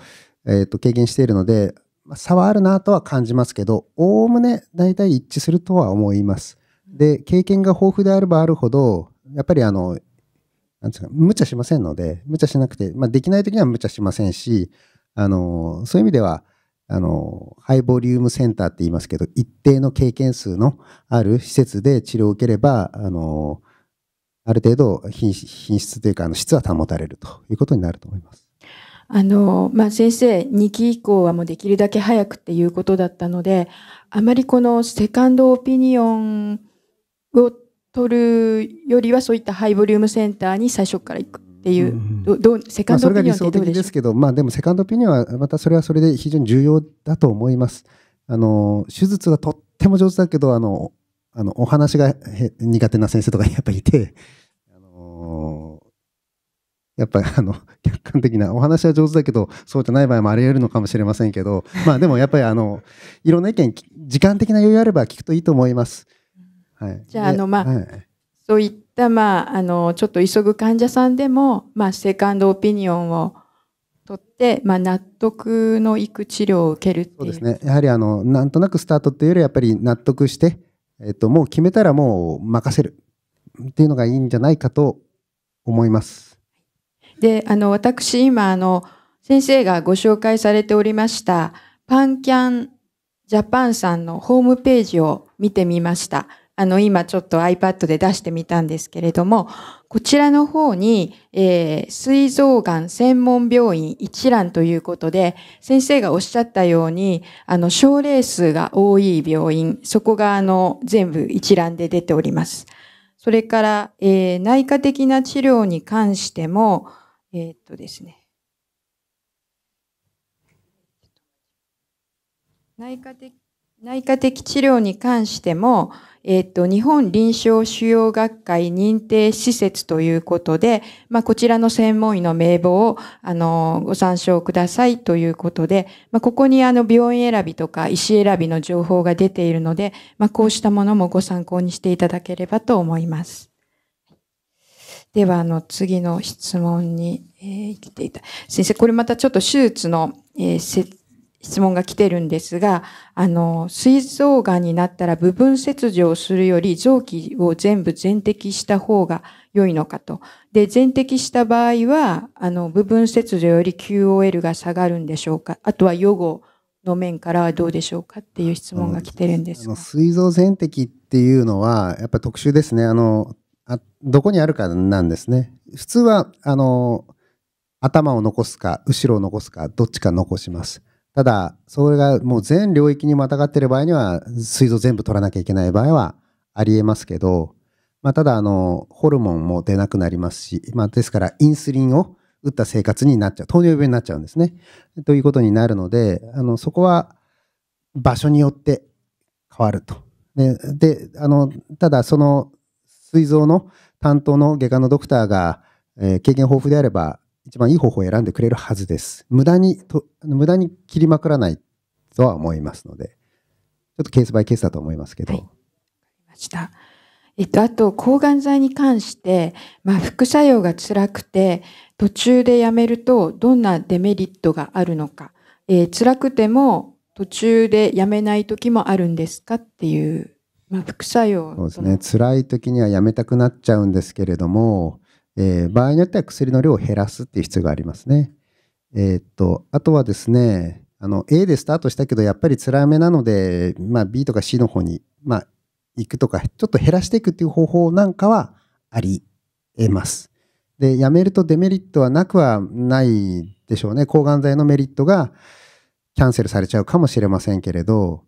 えー、と経験しているので、ま差はあるなとは感じますけど、おおむね大体一致するとは思います。で、経験が豊富であればあるほど、やっぱりあの、なんですか、無茶しませんので、無茶しなくて、まあ、できない時には無茶しませんし、あの、そういう意味では、あの、ハイボリュームセンターって言いますけど、一定の経験数のある施設で治療を受ければ、あの、ある程度品質というか、質は保たれるということになると思います。あの、まあ、先生、2期以降はもうできるだけ早くっていうことだったので、あまりこのセカンドオピニオンを取るよりは、そういったハイボリュームセンターに最初から行くっていう、うんどうセカンドオピニオンってどうですけど、まあ、でもセカンドオピニオンはまたそれはそれで非常に重要だと思います。あの手術はとっても上手だけどあのあのお話が苦手な先生とかやっぱいて、あのー、やっぱりあの客観的なお話は上手だけどそうじゃない場合もあり得るのかもしれませんけど、まあ、でもやっぱりあのいろんな意見時間的な余裕あれば聞くといいと思います。はい、じゃああの、まあ、はい、そういだまあ、あの、ちょっと急ぐ患者さんでも、まあ、セカンドオピニオンを取って、まあ、納得のいく治療を受けるそうですね。やはり、あの、なんとなくスタートっていうより、やっぱり納得して、えっと、もう決めたらもう任せるっていうのがいいんじゃないかと思います。で、あの、私、今、あの、先生がご紹介されておりました、パンキャンジャパンさんのホームページを見てみました。あの、今ちょっと iPad で出してみたんですけれども、こちらの方に、えー、膵臓がん専門病院一覧ということで、先生がおっしゃったように、あの、症例数が多い病院、そこがあの、全部一覧で出ております。それから、えー、内科的な治療に関しても、えー、っとですね、内科的内科的治療に関しても、えっ、と、日本臨床腫瘍学会認定施設ということで、まあ、こちらの専門医の名簿を、あの、ご参照くださいということで、まあ、ここにあの、病院選びとか医師選びの情報が出ているので、まあ、こうしたものもご参考にしていただければと思います。では、あの、次の質問に、えー、生きていた。先生、これまたちょっと手術の、えー、質問が来てるんですが、あの、膵臓がんになったら部分切除をするより臓器を全部全摘した方が良いのかと。で、全摘した場合は、あの、部分切除より QOL が下がるんでしょうかあとは予後の面からはどうでしょうかっていう質問が来てるんですが。膵、臓全摘っていうのは、やっぱ特殊ですね。あの、あどこにあるかなんですね。普通は、あの、頭を残すか、後ろを残すか、どっちか残します。ただ、それがもう全領域にまたがっている場合には、水臓全部取らなきゃいけない場合はありえますけど、まあ、ただあの、ホルモンも出なくなりますし、まあ、ですから、インスリンを打った生活になっちゃう、糖尿病になっちゃうんですね。ということになるので、あのそこは場所によって変わると。で、であのただ、その膵臓の担当の外科のドクターが、えー、経験豊富であれば、一番いい方法を選んでくれるはずです。無駄にと、無駄に切りまくらないとは思いますので、ちょっとケースバイケースだと思いますけど。はい、ました。えっと、あと、抗がん剤に関して、まあ、副作用が辛くて、途中でやめると、どんなデメリットがあるのか、えー、辛くても、途中でやめない時もあるんですかっていう、まあ、副作用。そうですね。辛い時にはやめたくなっちゃうんですけれども、えー、場合によっては薬の量を減らすっていう必要がありますね。えー、っと、あとはですね、あの、A でスタートしたけど、やっぱり辛めなので、まあ、B とか C の方に、まあ、行くとか、ちょっと減らしていくっていう方法なんかはありえます。で、やめるとデメリットはなくはないでしょうね。抗がん剤のメリットがキャンセルされちゃうかもしれませんけれど、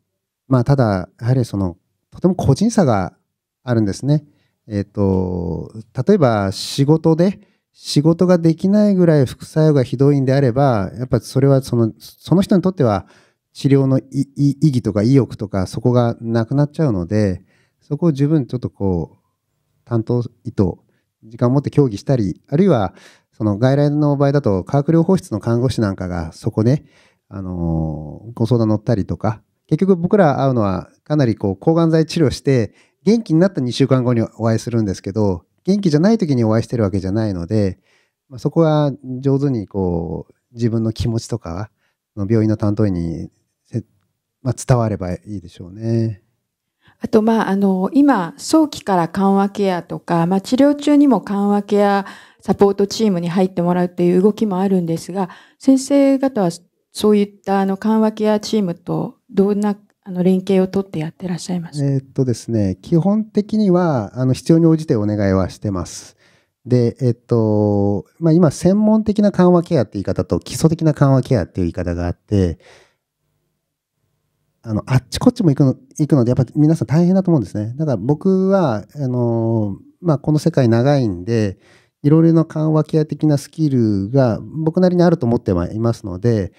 まあ、ただ、やはりその、とても個人差があるんですね。えっ、ー、と、例えば仕事で、仕事ができないぐらい副作用がひどいんであれば、やっぱそれはその、その人にとっては治療の意義とか意欲とか、そこがなくなっちゃうので、そこを十分ちょっとこう、担当医と時間を持って協議したり、あるいは、その外来の場合だと、化学療法室の看護師なんかがそこで、あのー、ご相談乗ったりとか、結局僕ら会うのはかなりこう抗がん剤治療して元気になった2週間後にお会いするんですけど、元気じゃない時にお会いしてるわけじゃないので、まあ、そこは上手にこう、自分の気持ちとか、病院の担当医に、まあ、伝わればいいでしょうね。あと、まあ、あの、今、早期から緩和ケアとか、まあ、治療中にも緩和ケアサポートチームに入ってもらうという動きもあるんですが、先生方はそういったあの緩和ケアチームとどんなあの連携を取ってやってらっしゃいます。えっとですね、基本的にはあの必要に応じてお願いはしてます。で、えっと、まあ、今、専門的な緩和ケアって言い方と基礎的な緩和ケアっていう言い方があって、あの、あっちこっちも行くの、行くので、やっぱ皆さん大変だと思うんですね。だから僕は、あの、まあ、この世界長いんで、いろいろな緩和ケア的なスキルが僕なりにあると思ってはいますので、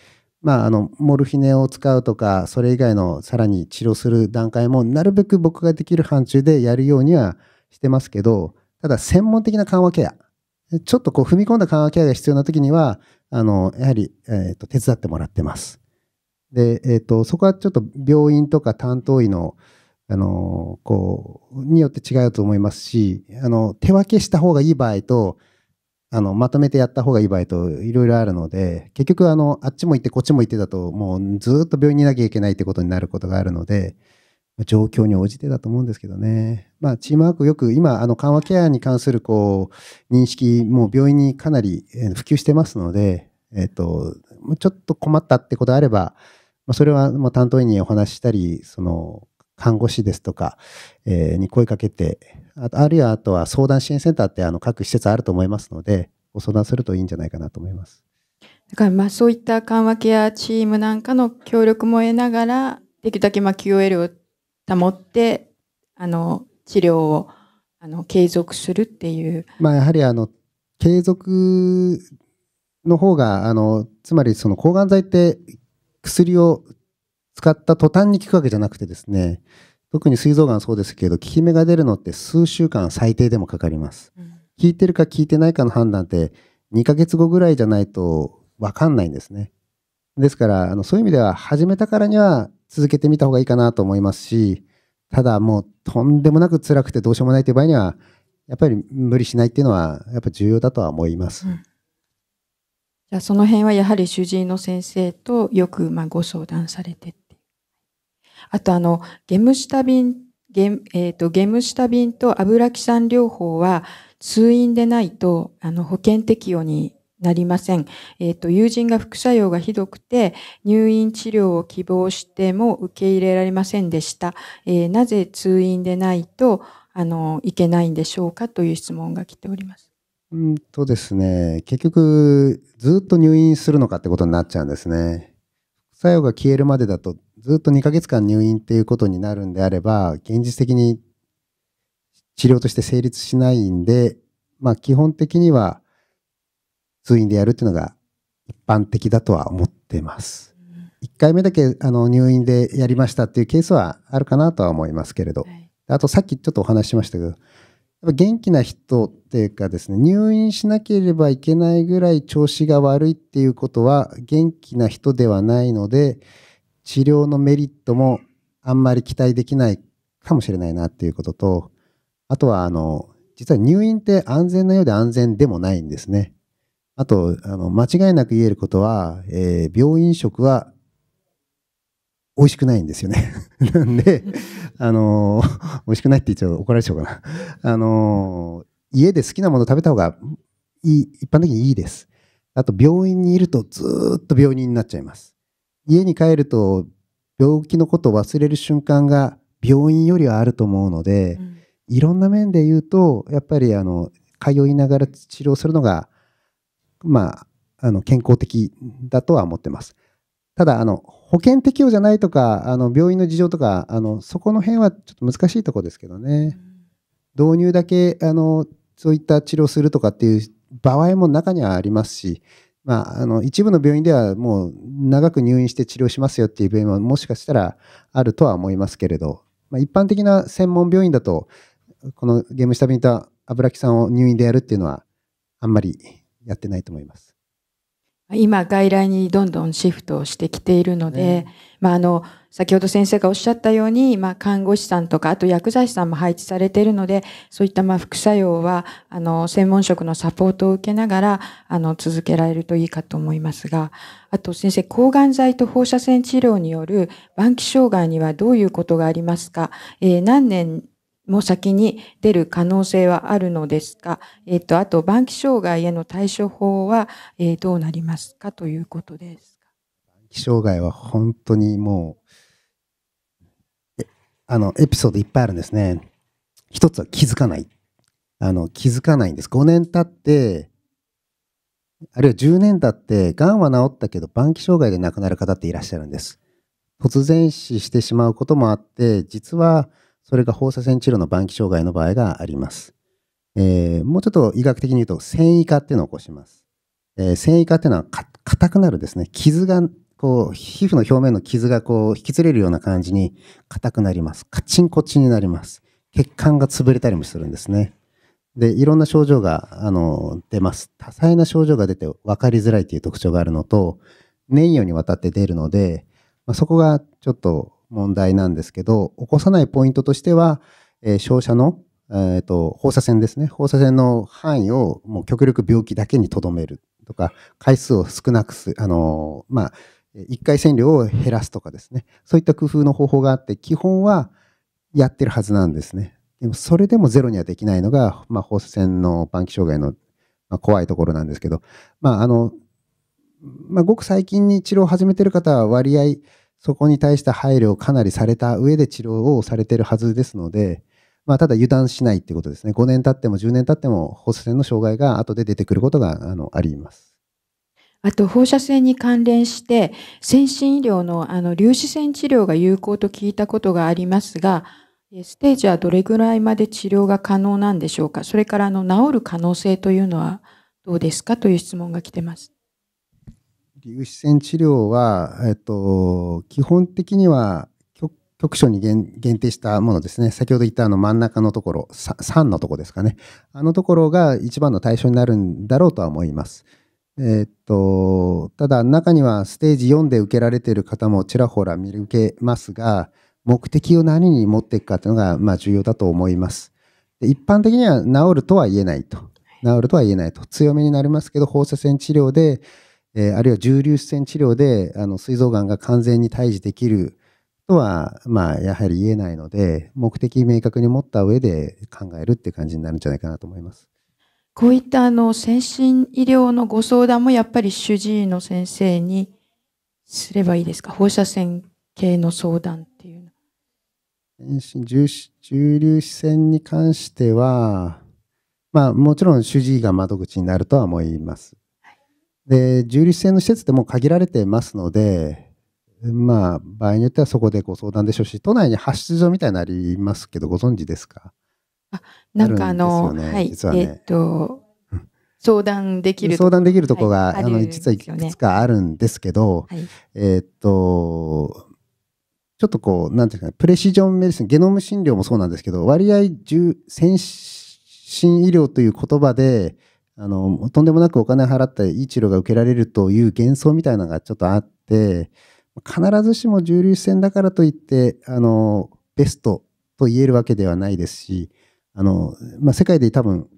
まあ、あのモルフィネを使うとかそれ以外のさらに治療する段階もなるべく僕ができる範疇でやるようにはしてますけどただ専門的な緩和ケアちょっとこう踏み込んだ緩和ケアが必要な時にはあのやはり、えーと、手伝ってもらってます。で、えーと、とそこはちょっと病院とか担当医のあのこうによって違うと思いますしあの手分けした方がいい場合とあの、まとめてやった方がいい場合といろいろあるので、結局、あの、あっちも行ってこっちも行ってだと、もうずっと病院にいなきゃいけないってことになることがあるので、状況に応じてだと思うんですけどね。まあ、チームワークよく今、あの、緩和ケアに関する、こう、認識、もう病院にかなり普及してますので、えっ、と、ちょっと困ったってことあれば、まそれは、ま担当医にお話ししたり、その、看護師ですとか、えー、に声かけて、ああるいはあとは相談支援センターってあの各施設あると思いますので、ご相談するといいんじゃないかなと思います。だからまあそういった緩和ケアチームなんかの協力も得ながら、できるだけまあ QOL を保って、あの治療をあの継続するっていう。まあ、やはりあの継続の方があのつまりその抗がん剤って薬を使った途端に効くわけじゃなくてですね特に膵臓がんそうですけど効き目が出るのって数週間最低でもかかります、うん、効いてるか効いてないかの判断って2ヶ月後ぐらいじゃないと分かんないんですねですからあのそういう意味では始めたからには続けてみた方がいいかなと思いますしただもうとんでもなく辛くてどうしようもないという場合にはやっぱり無理しないっていうのはやっぱ重要だとは思います、うん、じゃあその辺はやはり主治医の先生とよくまあご相談されてあとあの、ゲムシタビン、ゲ,、えーと、とゲムシタビンとアブラキサン療法は通院でないとあの保険適用になりません。えっ、ー、と、友人が副作用がひどくて、入院治療を希望しても受け入れられませんでした。えー、なぜ通院でないと、あの、いけないんでしょうかという質問が来ております。うんとですね、結局、ずっと入院するのかってことになっちゃうんですね。副作用が消えるまでだとずっと2ヶ月間入院っていうことになるんであれば、現実的に治療として成立しないんで、まあ基本的には通院でやるっていうのが一般的だとは思ってます。1回目だけあの入院でやりましたっていうケースはあるかなとは思いますけれど、はい、あとさっきちょっとお話ししましたけど、やっぱ元気な人っていうかですね、入院しなければいけないぐらい調子が悪いっていうことは元気な人ではないので、治療のメリットもあんまり期待できないかもしれないなっていうことと、あとは、あの、実は入院って安全なようで安全でもないんですね。あと、あの間違いなく言えることは、えー、病院食は美味しくないんですよね。(laughs) なんで、あのー、美味しくないって言っちゃ怒られちゃうかな。あのー、家で好きなもの食べた方がいい、一般的にいいです。あと、病院にいるとずっと病人になっちゃいます。家に帰ると病気のことを忘れる瞬間が病院よりはあると思うので、うん、いろんな面で言うとやっぱりあの通いながら治療するのがまああの健康的だとは思ってます。ただあの保険適用じゃないとかあの病院の事情とかあのそこの辺はちょっと難しいとこですけどね、うん、導入だけあのそういった治療するとかっていう場合も中にはありますしまあ、あの一部の病院ではもう長く入院して治療しますよっていう病院はもしかしたらあるとは思いますけれど、まあ、一般的な専門病院だとこのゲーム下ビンと油木さんを入院でやるっていうのはあんまりやってないと思います。今外来にどんどんシフトしてきているので、ね、まああの先ほど先生がおっしゃったように、まあ、看護師さんとか、あと薬剤師さんも配置されているので、そういったまあ副作用は、あの、専門職のサポートを受けながら、あの、続けられるといいかと思いますが、あと先生、抗がん剤と放射線治療による晩期障害にはどういうことがありますか、えー、何年も先に出る可能性はあるのですかえっ、ー、と、あと、晩期障害への対処法は、えー、どうなりますかということです。晩期障害は本当にもうあの、エピソードいっぱいあるんですね。一つは気づかない。あの、気づかないんです。5年経って、あるいは10年経って、がんは治ったけど、晩期障害で亡くなる方っていらっしゃるんです。突然死してしまうこともあって、実はそれが放射線治療の晩期障害の場合があります。えー、もうちょっと医学的に言うと、繊維化っていうのを起こします。えー、繊維化っていうのは硬くなるですね。傷がこう、皮膚の表面の傷がこう、引きずれるような感じに硬くなります。カチンコチンになります。血管が潰れたりもするんですね。で、いろんな症状が、あの、出ます。多彩な症状が出て分かりづらいという特徴があるのと、年余にわたって出るので、まあ、そこがちょっと問題なんですけど、起こさないポイントとしては、えー、照射の、えーと、放射線ですね。放射線の範囲をもう極力病気だけにとどめるとか、回数を少なくす、あのー、まあ、1回線量を減らすとかですね、そういった工夫の方法があって、基本はやってるはずなんですね。でもそれでもゼロにはできないのが、まあ、放射線の板期障害の、まあ、怖いところなんですけど、まああのまあ、ごく最近に治療を始めてる方は割合そこに対して配慮をかなりされた上で治療をされてるはずですので、まあ、ただ油断しないってことですね5年経っても10年経っても放射線の障害が後で出てくることがあのあります。あと放射線に関連して先進医療のあの粒子線治療が有効と聞いたことがありますが、ステージはどれぐらいまで治療が可能なんでしょうかそれからあの治る可能性というのはどうですかという質問が来てます。粒子線治療は、えっと、基本的には局所に限定したものですね。先ほど言ったあの真ん中のところ、3のとこですかね。あのところが一番の対象になるんだろうとは思います。えー、っと、ただ中にはステージ4で受けられている方もちらほら見受けますが、目的を何に持っていくかというのが、まあ、重要だと思います。一般的には治るとは言えないと。治るとは言えないと。強めになりますけど、放射線治療で、えー、あるいは重粒子線治療で、あの、膵臓がんが完全に退治できるとは、まあ、やはり言えないので、目的明確に持った上で考えるって感じになるんじゃないかなと思います。こういったあの先進医療のご相談もやっぱり主治医の先生にすればいいですか放射線系の相談っていうの重粒子線に関しては、まあ、もちろん主治医が窓口になるとは思います。はい、で重粒子線の施設ってもう限られてますので、まあ、場合によってはそこでご相談でしょうし都内に発出所みたいなのありますけどご存知ですかなんかあの、ね、はい、はね、えっと、相談できる相談できるところが、はい、あの、ね、実はいくつかあるんですけど、はい、えー、っとちょっとこうなんていうかプレシジョンメディスンゲノム診療もそうなんですけど割合先進医療という言葉であのとんでもなくお金払ったいい治療が受けられるという幻想みたいなのがちょっとあって必ずしも重粒子線だからといってあのベストと言えるわけではないですしあの、まあ、世界で多分、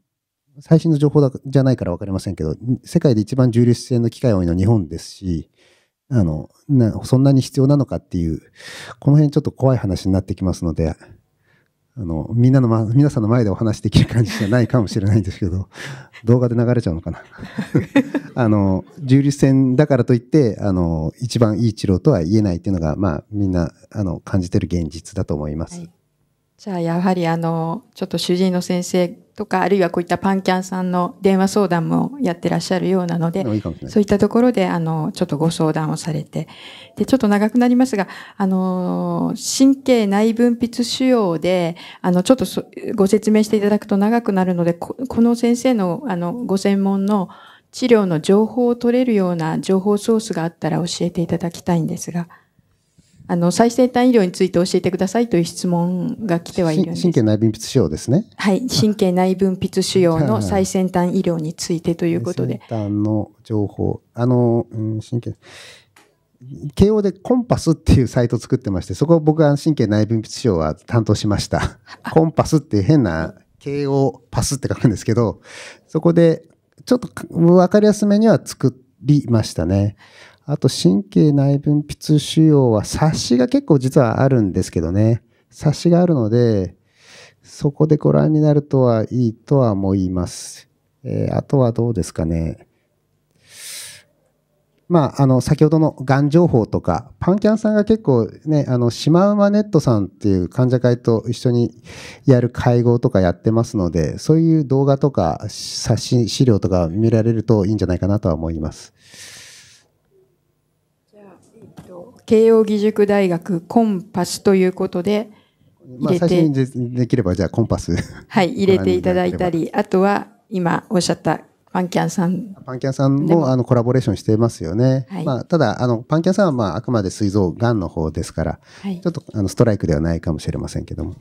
最新の情報だじゃないから分かりませんけど、世界で一番重粒子線の機械多いのは日本ですし、あのな、そんなに必要なのかっていう、この辺ちょっと怖い話になってきますので、あの、みんなの、ま、皆さんの前でお話できる感じじゃないかもしれないんですけど、動画で流れちゃうのかな。(laughs) あの、重粒子線だからといって、あの、一番いい治療とは言えないっていうのが、まあ、みんな、あの、感じてる現実だと思います。はいじゃあやはりあのちょっと主治医の先生とかあるいはこういったパンキャンさんの電話相談もやってらっしゃるようなのでそういったところであのちょっとご相談をされてでちょっと長くなりますがあの神経内分泌腫瘍であのちょっとご説明していただくと長くなるのでこの先生のあのご専門の治療の情報を取れるような情報ソースがあったら教えていただきたいんですが。あの最先端医療について教えてくださいという質問が来てはいるんです神経内分泌腫瘍ですねはい (laughs) 神経内分泌腫瘍の最先端医療についてということで最先端の情報あの、うん、神経慶応でコンパスっていうサイトを作ってましてそこを僕は神経内分泌腫瘍は担当しましたコンパスっていう変な慶応パスって書くんですけどそこでちょっと分かりやすめには作りましたねあと神経内分泌腫瘍は冊子が結構実はあるんですけどね。冊子があるので、そこでご覧になるとはいいとは思います。えー、あとはどうですかね。まあ、あの、先ほどのがん情報とか、パンキャンさんが結構ね、あの、シマウマネットさんっていう患者会と一緒にやる会合とかやってますので、そういう動画とか、冊子、資料とか見られるといいんじゃないかなとは思います。慶應義塾大学コンパスということで、まあ、最初にできれば、じゃあコンパス。はい、入れていただいたり、あとは今おっしゃったパンキャンさん。パンキャンさんもあのコラボレーションしてますよね。はい、まあ、ただ、あの、パンキャンさんはまあ、あくまで膵臓がんの方ですから、はい、ちょっとあのストライクではないかもしれませんけども。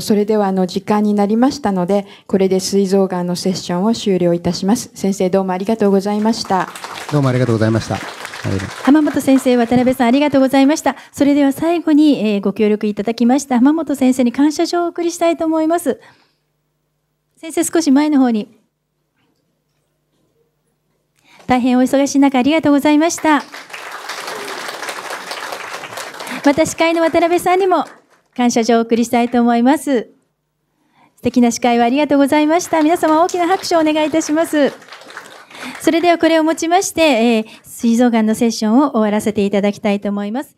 それでは、あの、時間になりましたので、これで膵臓がんのセッションを終了いたします。先生、どうもありがとうございました。どうもありがとうございました。浜本先生、渡辺さん、ありがとうございました。それでは最後に、えー、ご協力いただきました浜本先生に感謝状をお送りしたいと思います。先生、少し前の方に。大変お忙しい中、ありがとうございました。また司会の渡辺さんにも感謝状をお送りしたいと思います。素敵な司会をありがとうございました。皆様大きな拍手をお願いいたします。それではこれをもちまして、えー膵臓がんのセッションを終わらせていただきたいと思います。